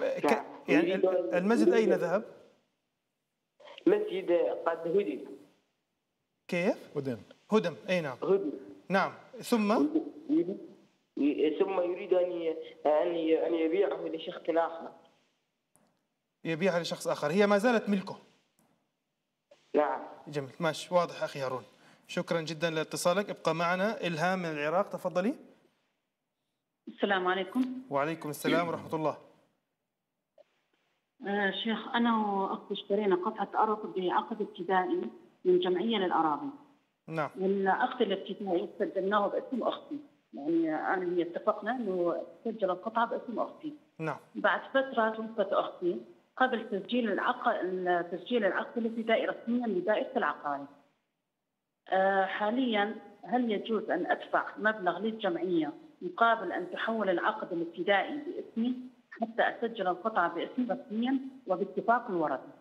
ك... نعم. يعني المسجد اين ذهب؟ مسجد قد هدم كيف؟ هدم هدم اي نعم هدم نعم ثم ثم يريد ان ان يبيعه لشخص اخر يبيعها لشخص آخر هي ما زالت ملكه نعم جميل ماشي واضح أخي هارون شكرا جدا لاتصالك ابقى معنا إلهام من العراق تفضلي السلام عليكم وعليكم السلام ورحمة الله آه، شيخ أنا وأختي اشترينا قطعة أرض بعقد ابتدائي من جمعية للأراضي نعم والاخت الابتدائي سجلناه باسم أختي يعني أنا هي اتفقنا أنه تسجل القطعة باسم أختي نعم بعد فترة توفت أختي قبل تسجيل العقد تسجيل العقد الابتدائي رسميا لدائره العقاري. آه، حاليا هل يجوز ان ادفع مبلغ للجمعيه مقابل ان تحول العقد الابتدائي باسمي حتى اسجل القطعه باسمي رسميا وباتفاق الورثه؟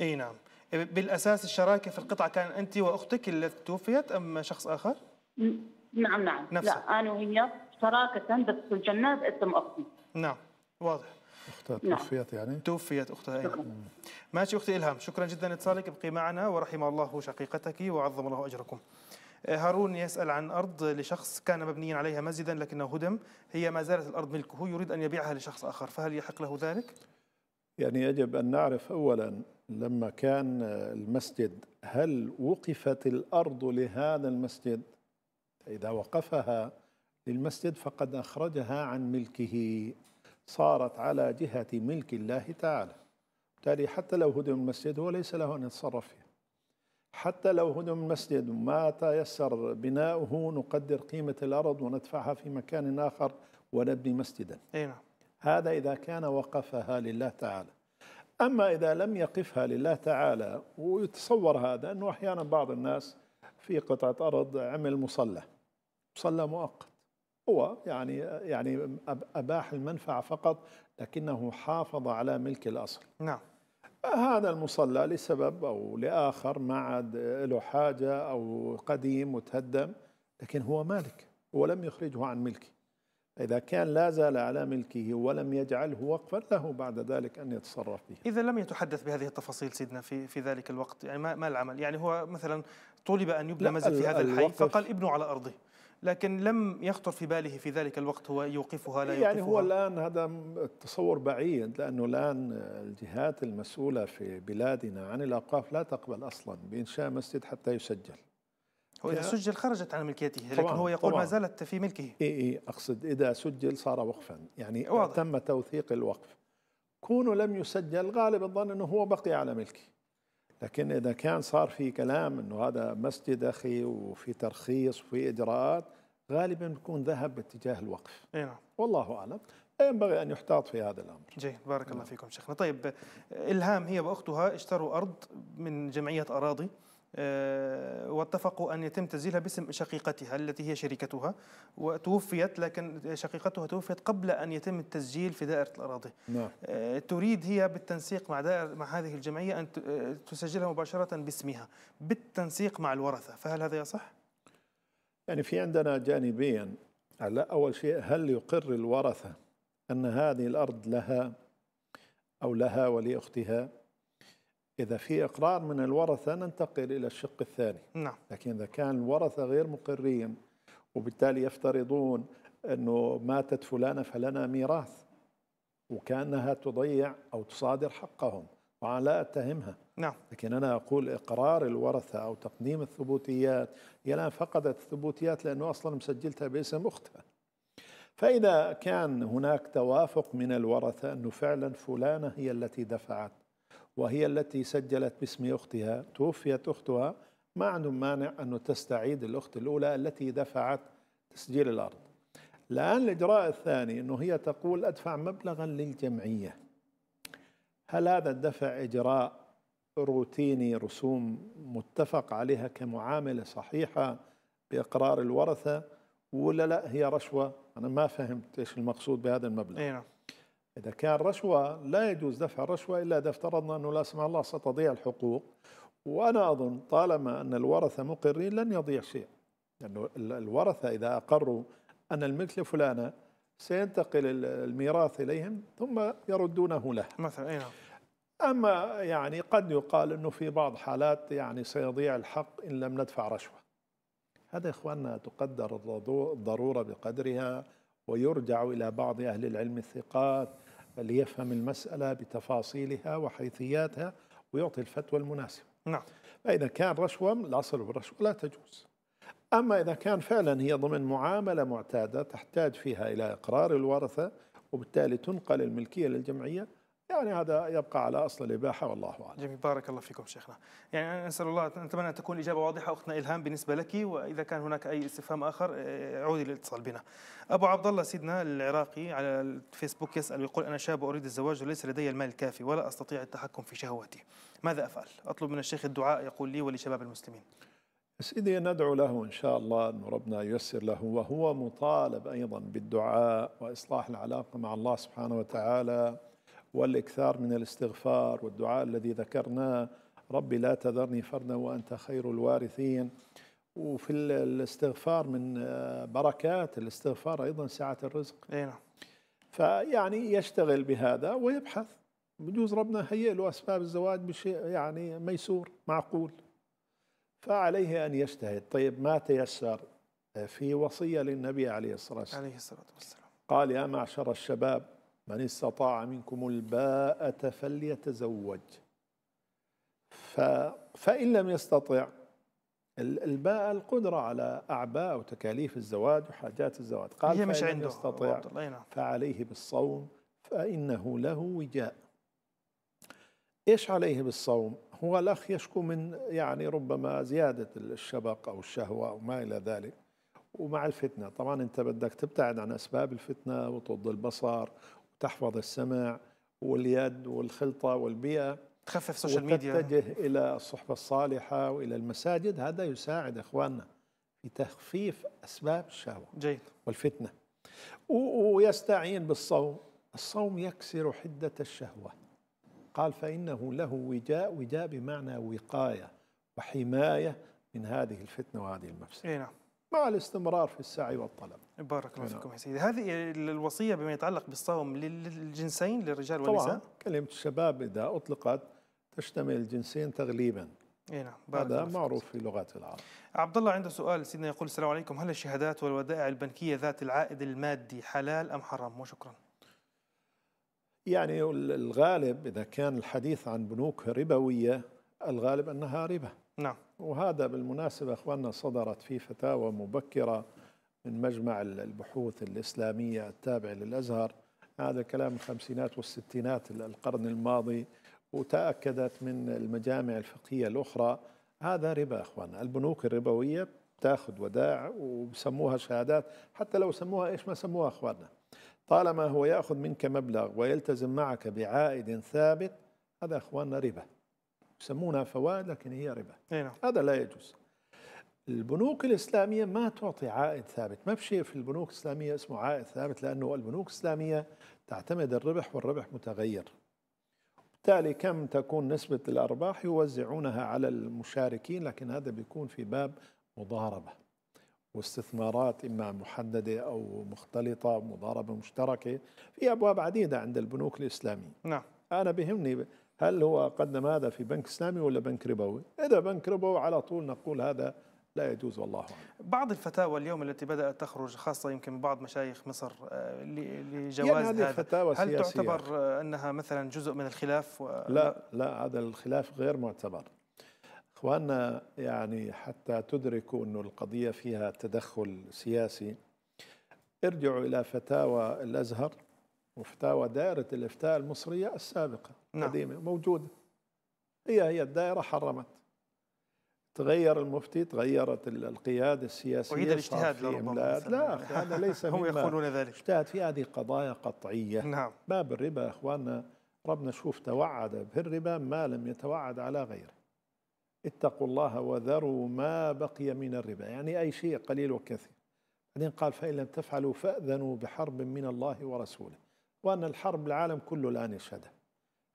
اي نعم. بالاساس الشراكه في القطعه كان انت واختك التي توفيت ام شخص اخر؟ نعم نعم نفسها. لا انا وهي شراكه بس سجلناها باسم اختي. نعم واضح. اختها نعم. توفيت نعم. يعني توفيت اختها ايضا ماشي اختي الهام شكرا جدا اتصالك ابقي معنا ورحم الله شقيقتك وعظم الله اجركم آه، هارون يسأل عن أرض لشخص كان مبنيا عليها مسجدا لكنه هدم هي ما زالت الأرض ملكه يريد أن يبيعها لشخص آخر فهل يحق له ذلك؟ يعني يجب أن نعرف أولا لما كان المسجد هل وقفت الأرض لهذا المسجد؟ إذا وقفها للمسجد فقد أخرجها عن ملكه صارت على جهة ملك الله تعالى بالتالي حتى لو هدم المسجد هو ليس له أن يتصرف فيه حتى لو هدم المسجد ما تيسر بناؤه نقدر قيمة الأرض وندفعها في مكان آخر ونبني مسجدا أي نعم. هذا إذا كان وقفها لله تعالى أما إذا لم يقفها لله تعالى ويتصور هذا أنه أحيانا بعض الناس في قطعة أرض عمل مصلى مصلى مؤقت هو يعني يعني اباح المنفعه فقط لكنه حافظ على ملك الاصل نعم هذا المصلى لسبب او لاخر ما عاد له حاجه او قديم وتهدم لكن هو مالك ولم يخرجه عن ملكه إذا كان لا زال على ملكه ولم يجعله وقفا له بعد ذلك أن يتصرف به إذا لم يتحدث بهذه التفاصيل سيدنا في, في ذلك الوقت يعني ما, ما العمل يعني هو مثلا طلب أن يبنى مسجد في هذا الحي فقال ابنوا على أرضه لكن لم يخطر في باله في ذلك الوقت هو يوقفها لا يعني يوقفها. هو الآن هذا التصور بعيد لأنه الآن الجهات المسؤولة في بلادنا عن الأوقاف لا تقبل أصلا بإنشاء مسجد حتى يسجل هو إذا سجل خرجت عن ملكيته لكن هو يقول طبعاً. ما زالت في ملكه إي إي أقصد إذا سجل صار وقفا يعني واضح. تم توثيق الوقف كونه لم يسجل غالب الظن أنه هو بقي على ملكه لكن اذا كان صار في كلام انه هذا مسجد اخي وفي ترخيص وفي اجراءات غالبا بيكون ذهب باتجاه الوقف اي نعم والله اعلم ينبغي ان يحتاط في هذا الامر جيد بارك نعم. الله فيكم شيخنا طيب الهام هي واختها اشتروا ارض من جمعيه اراضي آه، واتفقوا أن يتم تسجيلها باسم شقيقتها التي هي شركتها وتوفيت لكن شقيقتها توفيت قبل أن يتم التسجيل في دائرة الأراضي نعم. آه، تريد هي بالتنسيق مع دائرة مع هذه الجمعية أن آه، تسجلها مباشرة باسمها بالتنسيق مع الورثة فهل هذا يصح؟ يعني في عندنا جانبين على أول شيء هل يقر الورثة أن هذه الأرض لها أو لها ولأختها إذا في إقرار من الورثة ننتقل إلى الشق الثاني نعم. لكن إذا كان الورثة غير مقرين وبالتالي يفترضون أنه ماتت فلانة فلنا ميراث وكأنها تضيع أو تصادر حقهم وأنا لا أتهمها نعم. لكن أنا أقول إقرار الورثة أو تقديم الثبوتيات هي الآن فقدت الثبوتيات لأنه أصلا مسجلتها باسم أختها فإذا كان هناك توافق من الورثة أنه فعلا فلانة هي التي دفعت وهي التي سجلت باسم أختها توفيت أختها ما عندهم مانع أنه تستعيد الأخت الأولى التي دفعت تسجيل الأرض الآن الإجراء الثاني أنه هي تقول أدفع مبلغا للجمعية هل هذا الدفع إجراء روتيني رسوم متفق عليها كمعاملة صحيحة بإقرار الورثة ولا لا هي رشوة أنا ما فهمت إيش المقصود بهذا المبلغ نعم. إذا كان رشوة لا يجوز دفع الرشوة إلا إذا افترضنا أنه لا سمح الله ستضيع الحقوق وأنا أظن طالما أن الورثة مقرين لن يضيع شيء لأنه يعني الورثة إذا أقروا أن الملك لفلانة سينتقل الميراث إليهم ثم يردونه له مثلا أي نعم أما يعني قد يقال أنه في بعض حالات يعني سيضيع الحق إن لم ندفع رشوة هذا إخواننا تقدر الضرورة بقدرها ويرجع إلى بعض أهل العلم الثقات ليفهم المسألة بتفاصيلها وحيثياتها ويعطي الفتوى المناسبة نعم فإذا كان رشوة الأصل بالرشوة لا تجوز أما إذا كان فعلا هي ضمن معاملة معتادة تحتاج فيها إلى إقرار الورثة وبالتالي تنقل الملكية للجمعية يعني هذا يبقى على اصل الاباحه والله اعلم. جميل بارك الله فيكم شيخنا. يعني نسال الله نتمنى ان تكون الاجابه واضحه اختنا الهام بالنسبه لك واذا كان هناك اي استفهام اخر آه، عودي للاتصال بنا. ابو عبد الله سيدنا العراقي على الفيسبوك يسال ويقول انا شاب اريد الزواج وليس لدي المال الكافي ولا استطيع التحكم في شهواتي. ماذا افعل؟ اطلب من الشيخ الدعاء يقول لي ولشباب المسلمين. سيدي ندعو له ان شاء الله ان ربنا ييسر له وهو مطالب ايضا بالدعاء واصلاح العلاقه مع الله سبحانه وتعالى. والاكثار من الاستغفار والدعاء الذي ذكرناه ربي لا تذرني فردا وانت خير الوارثين وفي الاستغفار من آه، بركات الاستغفار ايضا سعه الرزق اي نعم فيعني يشتغل بهذا ويبحث بجوز ربنا هيئ له اسباب الزواج بشيء يعني ميسور معقول فعليه ان يجتهد طيب ما تيسر في وصيه للنبي عليه الصلاه والسلام عليه الصلاه والسلام قال يا معشر الشباب من استطاع منكم الباءة فليتزوج ف... فإن لم يستطع الباء القدرة على أعباء وتكاليف الزواج وحاجات الزواج قال فإن مش عنده يستطيع فعليه بالصوم فإنه له وجاء إيش عليه بالصوم هو الأخ يشكو من يعني ربما زيادة الشبق أو الشهوة أو ما إلى ذلك ومع الفتنة طبعا أنت بدك تبتعد عن أسباب الفتنة وتغض البصر تحفظ السمع واليد والخلطة والبيئة تخفف السوشيال ميديا وتتجه إلى الصحبة الصالحة وإلى المساجد هذا يساعد إخواننا في تخفيف أسباب الشهوة جيد والفتنة ويستعين بالصوم الصوم يكسر حدة الشهوة قال فإنه له وجاء وجاء بمعنى وقاية وحماية من هذه الفتنة وهذه المفسدة إيه نعم مع الاستمرار في السعي والطلب بارك الله نعم. فيكم يا سيدي هذه الوصية بما يتعلق بالصوم للجنسين للرجال والنساء طبعا كلمة الشباب إذا أطلقت تشتمل الجنسين تغليبا اي نعم هذا معروف في لغات العرب عبد الله عنده سؤال سيدنا يقول السلام عليكم هل الشهادات والودائع البنكية ذات العائد المادي حلال أم حرام وشكرا يعني الغالب إذا كان الحديث عن بنوك ربوية الغالب أنها ربا نعم وهذا بالمناسبة أخواننا صدرت فيه فتاوى مبكرة من مجمع البحوث الإسلامية التابع للأزهر هذا كلام الخمسينات والستينات القرن الماضي وتأكدت من المجامع الفقهية الأخرى هذا ربا أخوانا البنوك الربوية تاخذ ودائع وسموها شهادات حتى لو سموها ايش ما سموها اخواننا طالما هو ياخذ منك مبلغ ويلتزم معك بعائد ثابت هذا اخواننا ربا يسمونها فوائد لكن هي ربا نعم. هذا لا يجوز البنوك الإسلامية ما تعطي عائد ثابت ما في شيء في البنوك الإسلامية اسمه عائد ثابت لأنه البنوك الإسلامية تعتمد الربح والربح متغير بالتالي كم تكون نسبة الأرباح يوزعونها على المشاركين لكن هذا بيكون في باب مضاربة واستثمارات إما محددة أو مختلطة مضاربة مشتركة في أبواب عديدة عند البنوك الإسلامية نعم أنا بهمني هل هو قدم هذا في بنك اسلامي ولا بنك ربوي؟ اذا بنك ربوي على طول نقول هذا لا يجوز والله بعض الفتاوى اليوم التي بدات تخرج خاصه يمكن من بعض مشايخ مصر آه، لجواز يعني هذه هذا هل سياسية. تعتبر انها مثلا جزء من الخلاف و... لا لا هذا الخلاف غير معتبر اخواننا يعني حتى تدركوا انه القضيه فيها تدخل سياسي ارجعوا الى فتاوى الازهر وفتاوى دائره الافتاء المصريه السابقه نعم. موجوده هي هي الدائره حرمت تغير المفتي تغيرت القيادة السياسية أعيد الاجتهاد لربما لا أخي هذا [laughs] ليس هم يقولون ذلك اجتهاد في هذه قضايا قطعية نعم باب الربا أخواننا ربنا شوف توعد بالربا ما لم يتوعد على غيره اتقوا الله وذروا ما بقي من الربا يعني أي شيء قليل وكثير بعدين قال فإن لم تفعلوا فأذنوا بحرب من الله ورسوله وأن الحرب العالم كله الآن يشهدها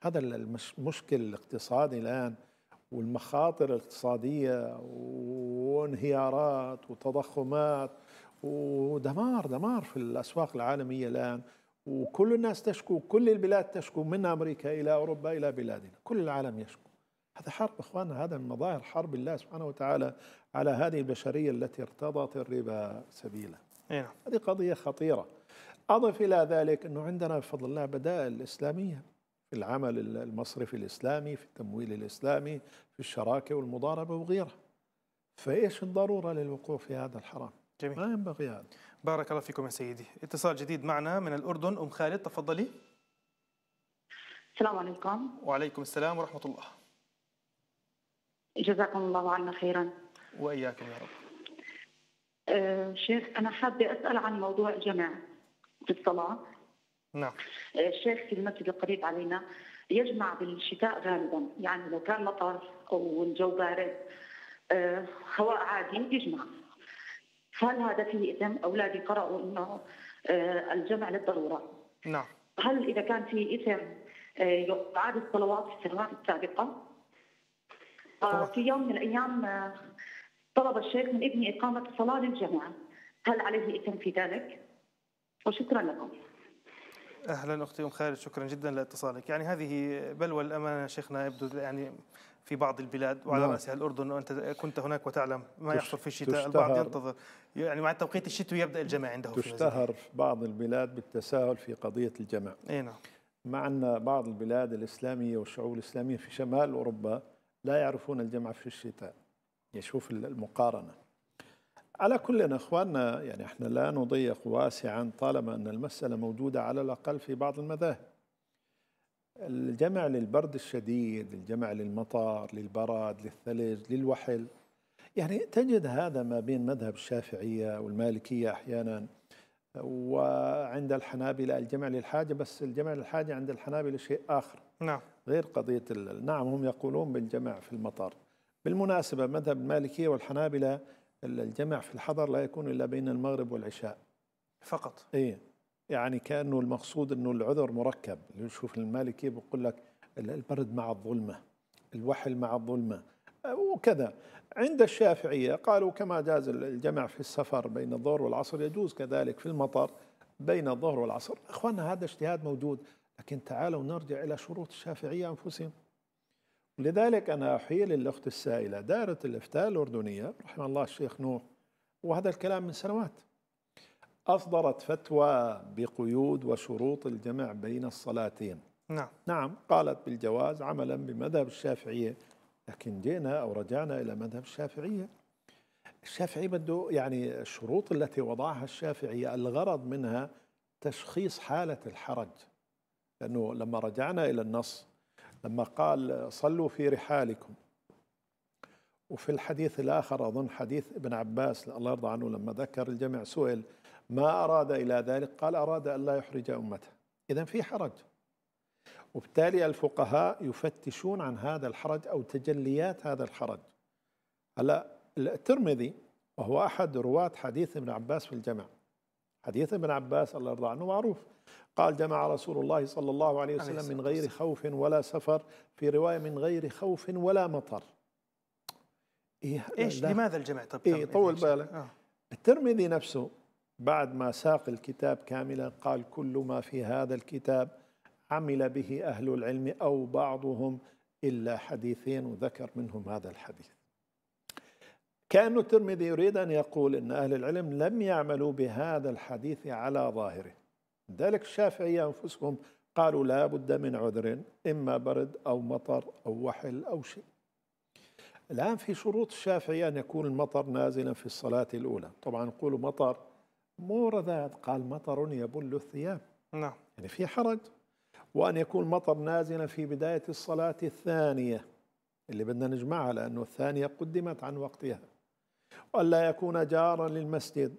هذا المشكل الاقتصادي الآن والمخاطر الاقتصادية وانهيارات وتضخمات ودمار دمار في الأسواق العالمية الآن وكل الناس تشكو كل البلاد تشكو من أمريكا إلى أوروبا إلى بلادنا كل العالم يشكو هذا حرب إخواننا هذا من مظاهر حرب الله سبحانه وتعالى على هذه البشرية التي ارتضت الربا سبيلا إيه نعم. هذه قضية خطيرة أضف إلى ذلك أنه عندنا بفضل الله بدائل إسلامية في العمل المصرفي الإسلامي في التمويل الإسلامي في الشراكة والمضاربة وغيرها فإيش الضرورة للوقوع في هذا الحرام جميل. ما ينبغي هذا بارك الله فيكم يا سيدي اتصال جديد معنا من الأردن أم خالد تفضلي السلام عليكم وعليكم السلام ورحمة الله جزاكم الله عنا خيرا وإياكم يا رب أه شيخ أنا حابة أسأل عن موضوع الجمع في الصلاة نعم آه، شاف في المسجد القريب علينا يجمع بالشتاء غالبا يعني لو كان مطر او الجو بارد آه، هواء عادي يجمع هل هذا فيه اثم؟ اولادي قرأوا انه آه، الجمع للضروره نعم هل اذا كان فيه اثم آه الصلوات في السنوات السابقه في يوم من الايام طلب الشيخ من ابني اقامه صلاه للجماعه هل عليه اثم في ذلك؟ وشكرا لكم. اهلا اختي ام خالد شكرا جدا لاتصالك، يعني هذه بلوى الامانه شيخنا يبدو يعني في بعض البلاد وعلى نعم. راسها الاردن وانت كنت هناك وتعلم ما يحصل في الشتاء البعض ينتظر يعني مع التوقيت الشتوي يبدا الجمع عنده تشتهر في, في بعض البلاد بالتساهل في قضيه الجمع اي نعم مع ان بعض البلاد الاسلاميه والشعوب الاسلاميه في شمال اوروبا لا يعرفون الجمع في الشتاء يشوف المقارنه على كل اخواننا يعني احنا لا نضيق واسعا طالما ان المساله موجوده على الاقل في بعض المذاهب. الجمع للبرد الشديد، الجمع للمطر، للبراد، للثلج، للوحل. يعني تجد هذا ما بين مذهب الشافعيه والمالكيه احيانا وعند الحنابله الجمع للحاجه بس الجمع للحاجه عند الحنابله شيء اخر. نعم. غير قضيه نعم هم يقولون بالجمع في المطر. بالمناسبه مذهب المالكيه والحنابله الجمع في الحضر لا يكون إلا بين المغرب والعشاء فقط إيه يعني كأنه المقصود أنه العذر مركب شوف المالكي بيقول لك البرد مع الظلمة الوحل مع الظلمة وكذا عند الشافعية قالوا كما جاز الجمع في السفر بين الظهر والعصر يجوز كذلك في المطر بين الظهر والعصر أخواننا هذا اجتهاد موجود لكن تعالوا نرجع إلى شروط الشافعية أنفسهم لذلك أنا أحيل الأخت السائلة دائرة الإفتاء الأردنية رحمه الله الشيخ نوح وهذا الكلام من سنوات أصدرت فتوى بقيود وشروط الجمع بين الصلاتين نعم نعم قالت بالجواز عملا بمذهب الشافعية لكن جينا أو رجعنا إلى مذهب الشافعية الشافعي بده يعني الشروط التي وضعها الشافعي الغرض منها تشخيص حالة الحرج لأنه لما رجعنا إلى النص لما قال صلوا في رحالكم وفي الحديث الآخر أظن حديث ابن عباس الله يرضى عنه لما ذكر الجمع سئل ما أراد إلى ذلك قال أراد أن لا يحرج أمته إذا في حرج وبالتالي الفقهاء يفتشون عن هذا الحرج أو تجليات هذا الحرج هلا الترمذي وهو أحد رواة حديث ابن عباس في الجمع حديث ابن عباس الله يرضى عنه معروف قال جمع رسول الله صلى الله عليه وسلم من غير خوف ولا سفر في رواية من غير خوف ولا مطر إيه إيش لماذا الجمع طب إيه طول بالك آه. الترمذي نفسه بعد ما ساق الكتاب كاملا قال كل ما في هذا الكتاب عمل به أهل العلم أو بعضهم إلا حديثين وذكر منهم هذا الحديث كأن الترمذي يريد أن يقول أن أهل العلم لم يعملوا بهذا الحديث على ظاهره ذلك الشافعية أنفسهم قالوا لا بد من عذر إما برد أو مطر أو وحل أو شيء الآن في شروط الشافعية أن يكون المطر نازلا في الصلاة الأولى طبعا نقول مطر رذاذ قال مطر يبل الثياب نعم يعني في حرج وأن يكون مطر نازلا في بداية الصلاة الثانية اللي بدنا نجمعها لأنه الثانية قدمت عن وقتها وألا يكون جارا للمسجد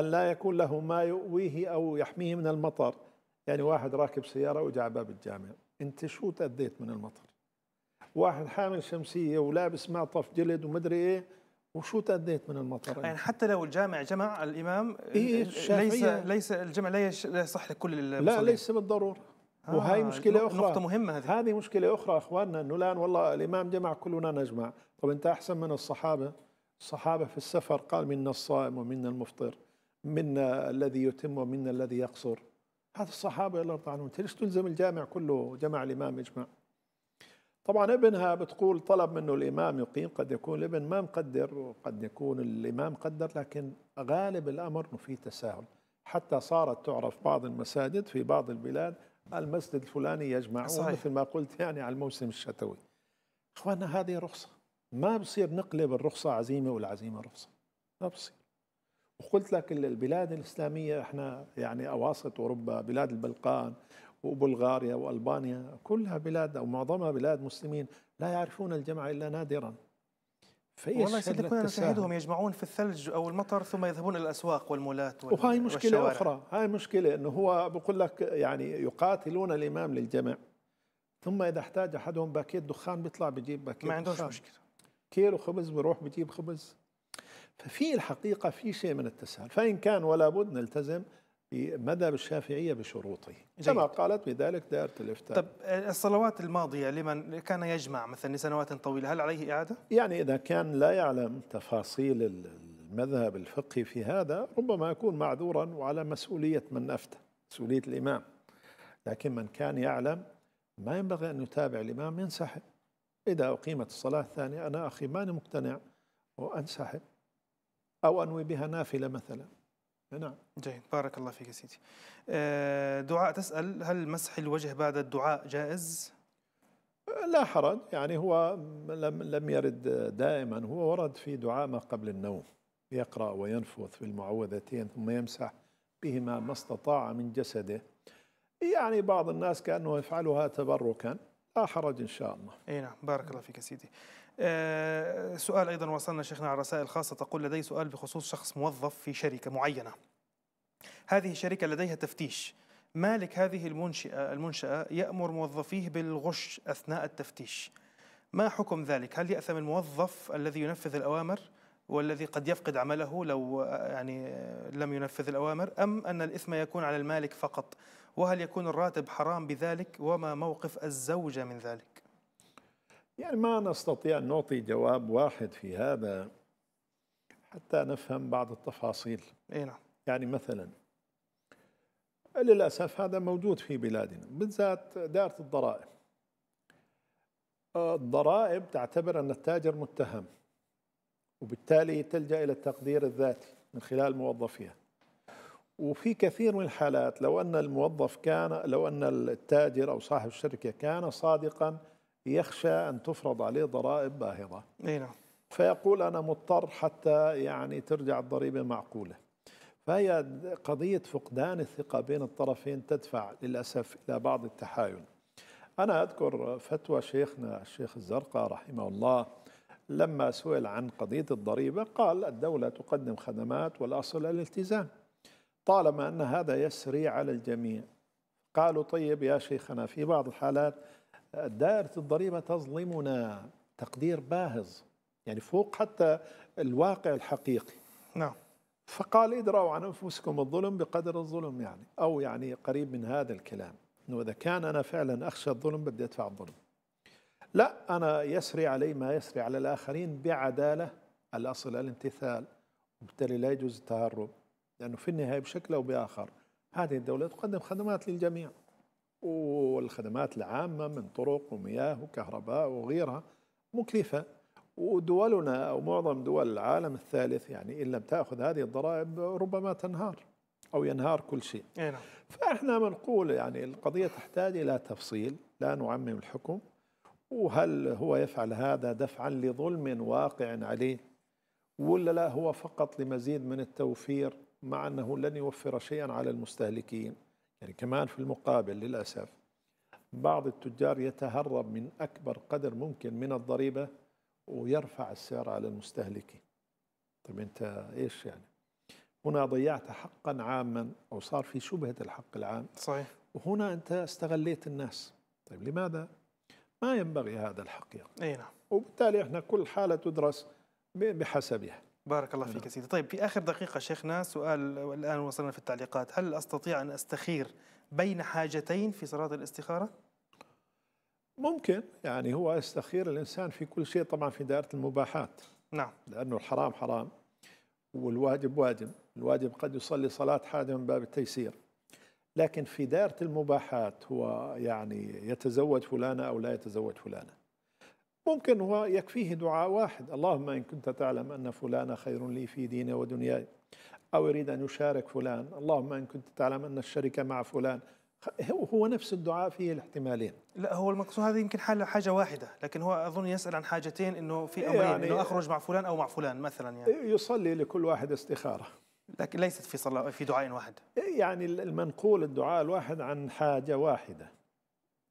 أن لا يكون له ما يؤويه أو يحميه من المطر يعني واحد راكب سيارة وجاء باب الجامع أنت شو تأذيت من المطر واحد حامل شمسية ولابس معطف جلد ومدري إيه وشو تأديت من المطر يعني حتى لو الجامع جمع الإمام إيه ليس ليس الجمع لا يصح لكل المصلين لا ليس بالضرورة آه وهي مشكلة أخرى نقطة مهمة هذه هذه مشكلة أخرى أخواننا أنه الآن والله الإمام جمع كلنا نجمع طب أنت أحسن من الصحابة الصحابة في السفر قال منا الصائم ومنا المفطر منا الذي يتم ومنا الذي يقصر هذا الصحابه الله يرضى عنهم انت ليش تلزم الجامع كله جمع الامام يجمع طبعا ابنها بتقول طلب منه الامام يقيم قد يكون الابن ما مقدر وقد يكون الامام قدر لكن غالب الامر انه في تساهل حتى صارت تعرف بعض المساجد في بعض البلاد المسجد الفلاني يجمع صحيح. مثل ما قلت يعني على الموسم الشتوي اخواننا هذه رخصه ما بصير نقلب الرخصه عزيمه والعزيمه رخصه ما بصير وقلت لك البلاد الإسلامية احنا يعني أواسط أوروبا بلاد البلقان وبلغاريا وألبانيا كلها بلاد أو معظمها بلاد مسلمين لا يعرفون الجمع إلا نادرا والله صدقنا نشاهدهم يجمعون في الثلج او المطر ثم يذهبون الى الاسواق والمولات وال... وهي مشكله والشوارع. اخرى هاي مشكله انه هو بقول لك يعني يقاتلون الامام للجمع ثم اذا احتاج احدهم باكيت دخان بيطلع بيجيب باكيت ما عندهش مشكله كيلو خبز بيروح بيجيب خبز ففي الحقيقة في شيء من التساهل فإن كان ولا بد نلتزم بمذهب الشافعية بشروطه كما قالت بذلك دائرة الإفتاء طب الصلوات الماضية لمن كان يجمع مثلا لسنوات طويلة هل عليه إعادة؟ يعني إذا كان لا يعلم تفاصيل المذهب الفقهي في هذا ربما يكون معذورا وعلى مسؤولية من أفتى مسؤولية الإمام لكن من كان يعلم ما ينبغي أن يتابع الإمام ينسحب إذا أقيمت الصلاة الثانية أنا أخي ماني مقتنع وأنسحب أو أنوي بها نافلة مثلا نعم جيد بارك الله فيك سيدي آه، دعاء تسأل هل مسح الوجه بعد الدعاء جائز؟ لا حرج يعني هو لم لم يرد دائما هو ورد في دعاء ما قبل النوم يقرأ وينفث بالمعوذتين ثم يمسح بهما ما استطاع من جسده يعني بعض الناس كأنه يفعلها تبركا لا حرج إن شاء الله أي نعم بارك الله فيك سيدي آه، سؤال أيضا وصلنا شيخنا على الرسائل الخاصة تقول لدي سؤال بخصوص شخص موظف في شركة معينة هذه الشركة لديها تفتيش مالك هذه المنشأة, المنشأة يأمر موظفيه بالغش أثناء التفتيش ما حكم ذلك؟ هل يأثم الموظف الذي ينفذ الأوامر والذي قد يفقد عمله لو يعني لم ينفذ الأوامر أم أن الإثم يكون على المالك فقط وهل يكون الراتب حرام بذلك وما موقف الزوجة من ذلك؟ يعني ما نستطيع أن نعطي جواب واحد في هذا حتى نفهم بعض التفاصيل نعم. يعني مثلا للأسف هذا موجود في بلادنا بالذات دائرة الضرائب الضرائب تعتبر أن التاجر متهم وبالتالي تلجأ إلى التقدير الذاتي من خلال موظفيها وفي كثير من الحالات لو أن الموظف كان لو أن التاجر أو صاحب الشركة كان صادقاً يخشى أن تفرض عليه ضرائب باهظة أي نعم فيقول أنا مضطر حتى يعني ترجع الضريبة معقولة فهي قضية فقدان الثقة بين الطرفين تدفع للأسف إلى بعض التحايل أنا أذكر فتوى شيخنا الشيخ الزرقاء رحمه الله لما سئل عن قضية الضريبة قال الدولة تقدم خدمات والأصل الالتزام طالما أن هذا يسري على الجميع قالوا طيب يا شيخنا في بعض الحالات دائرة الضريبة تظلمنا تقدير باهظ يعني فوق حتى الواقع الحقيقي نعم فقال ادروا عن أنفسكم الظلم بقدر الظلم يعني أو يعني قريب من هذا الكلام أنه إذا كان أنا فعلا أخشى الظلم بدي أدفع الظلم لا أنا يسري علي ما يسري على الآخرين بعدالة الأصل الامتثال وبالتالي لا يجوز التهرب لأنه في النهاية بشكل أو بآخر هذه الدولة تقدم خدمات للجميع والخدمات العامة من طرق ومياه وكهرباء وغيرها مكلفة ودولنا أو معظم دول العالم الثالث يعني إن لم تأخذ هذه الضرائب ربما تنهار أو ينهار كل شيء نعم. فإحنا بنقول يعني القضية تحتاج إلى تفصيل لا نعمم الحكم وهل هو يفعل هذا دفعا لظلم واقع عليه ولا لا هو فقط لمزيد من التوفير مع أنه لن يوفر شيئا على المستهلكين يعني كمان في المقابل للأسف بعض التجار يتهرب من أكبر قدر ممكن من الضريبة ويرفع السعر على المستهلكين طيب أنت إيش يعني هنا ضيعت حقا عاما أو صار في شبهة الحق العام صحيح وهنا أنت استغليت الناس طيب لماذا ما ينبغي هذا الحقيقة اي نعم وبالتالي احنا كل حاله تدرس بحسبها بارك الله فيك نعم. سيدي طيب في آخر دقيقة شيخنا سؤال والآن وصلنا في التعليقات هل أستطيع أن أستخير بين حاجتين في صلاة الاستخارة؟ ممكن يعني هو استخير الإنسان في كل شيء طبعا في دائرة المباحات نعم لأنه الحرام حرام والواجب واجب الواجب قد يصلي صلاة حاجة من باب التيسير لكن في دائرة المباحات هو يعني يتزوج فلانة أو لا يتزوج فلانة ممكن هو يكفيه دعاء واحد اللهم إن كنت تعلم أن فلان خير لي في ديني ودنياي أو يريد أن يشارك فلان اللهم إن كنت تعلم أن الشركة مع فلان هو نفس الدعاء فيه الاحتمالين لا هو المقصود هذه يمكن حالة حاجة واحدة لكن هو أظن يسأل عن حاجتين أنه في أمرين يعني أنه أخرج مع فلان أو مع فلان مثلا يعني يصلي لكل واحد استخارة لكن ليست في صلاة في دعاء واحد يعني المنقول الدعاء الواحد عن حاجة واحدة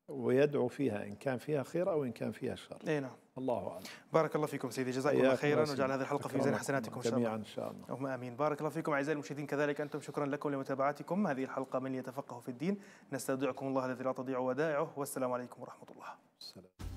ويدعو فيها إن كان فيها خير أو إن كان فيها شر أي نعم الله أعلم بارك الله فيكم سيدي جزاكم الله خيرا وجعل هذه الحلقة في ميزان حسناتكم ان شاء جميعا إن شاء الله اللهم آمين بارك الله فيكم أعزائي المشاهدين كذلك أنتم شكرا لكم لمتابعتكم هذه الحلقة من يتفقه في الدين نستودعكم الله الذي لا تضيع ودائعه والسلام عليكم ورحمة الله السلام.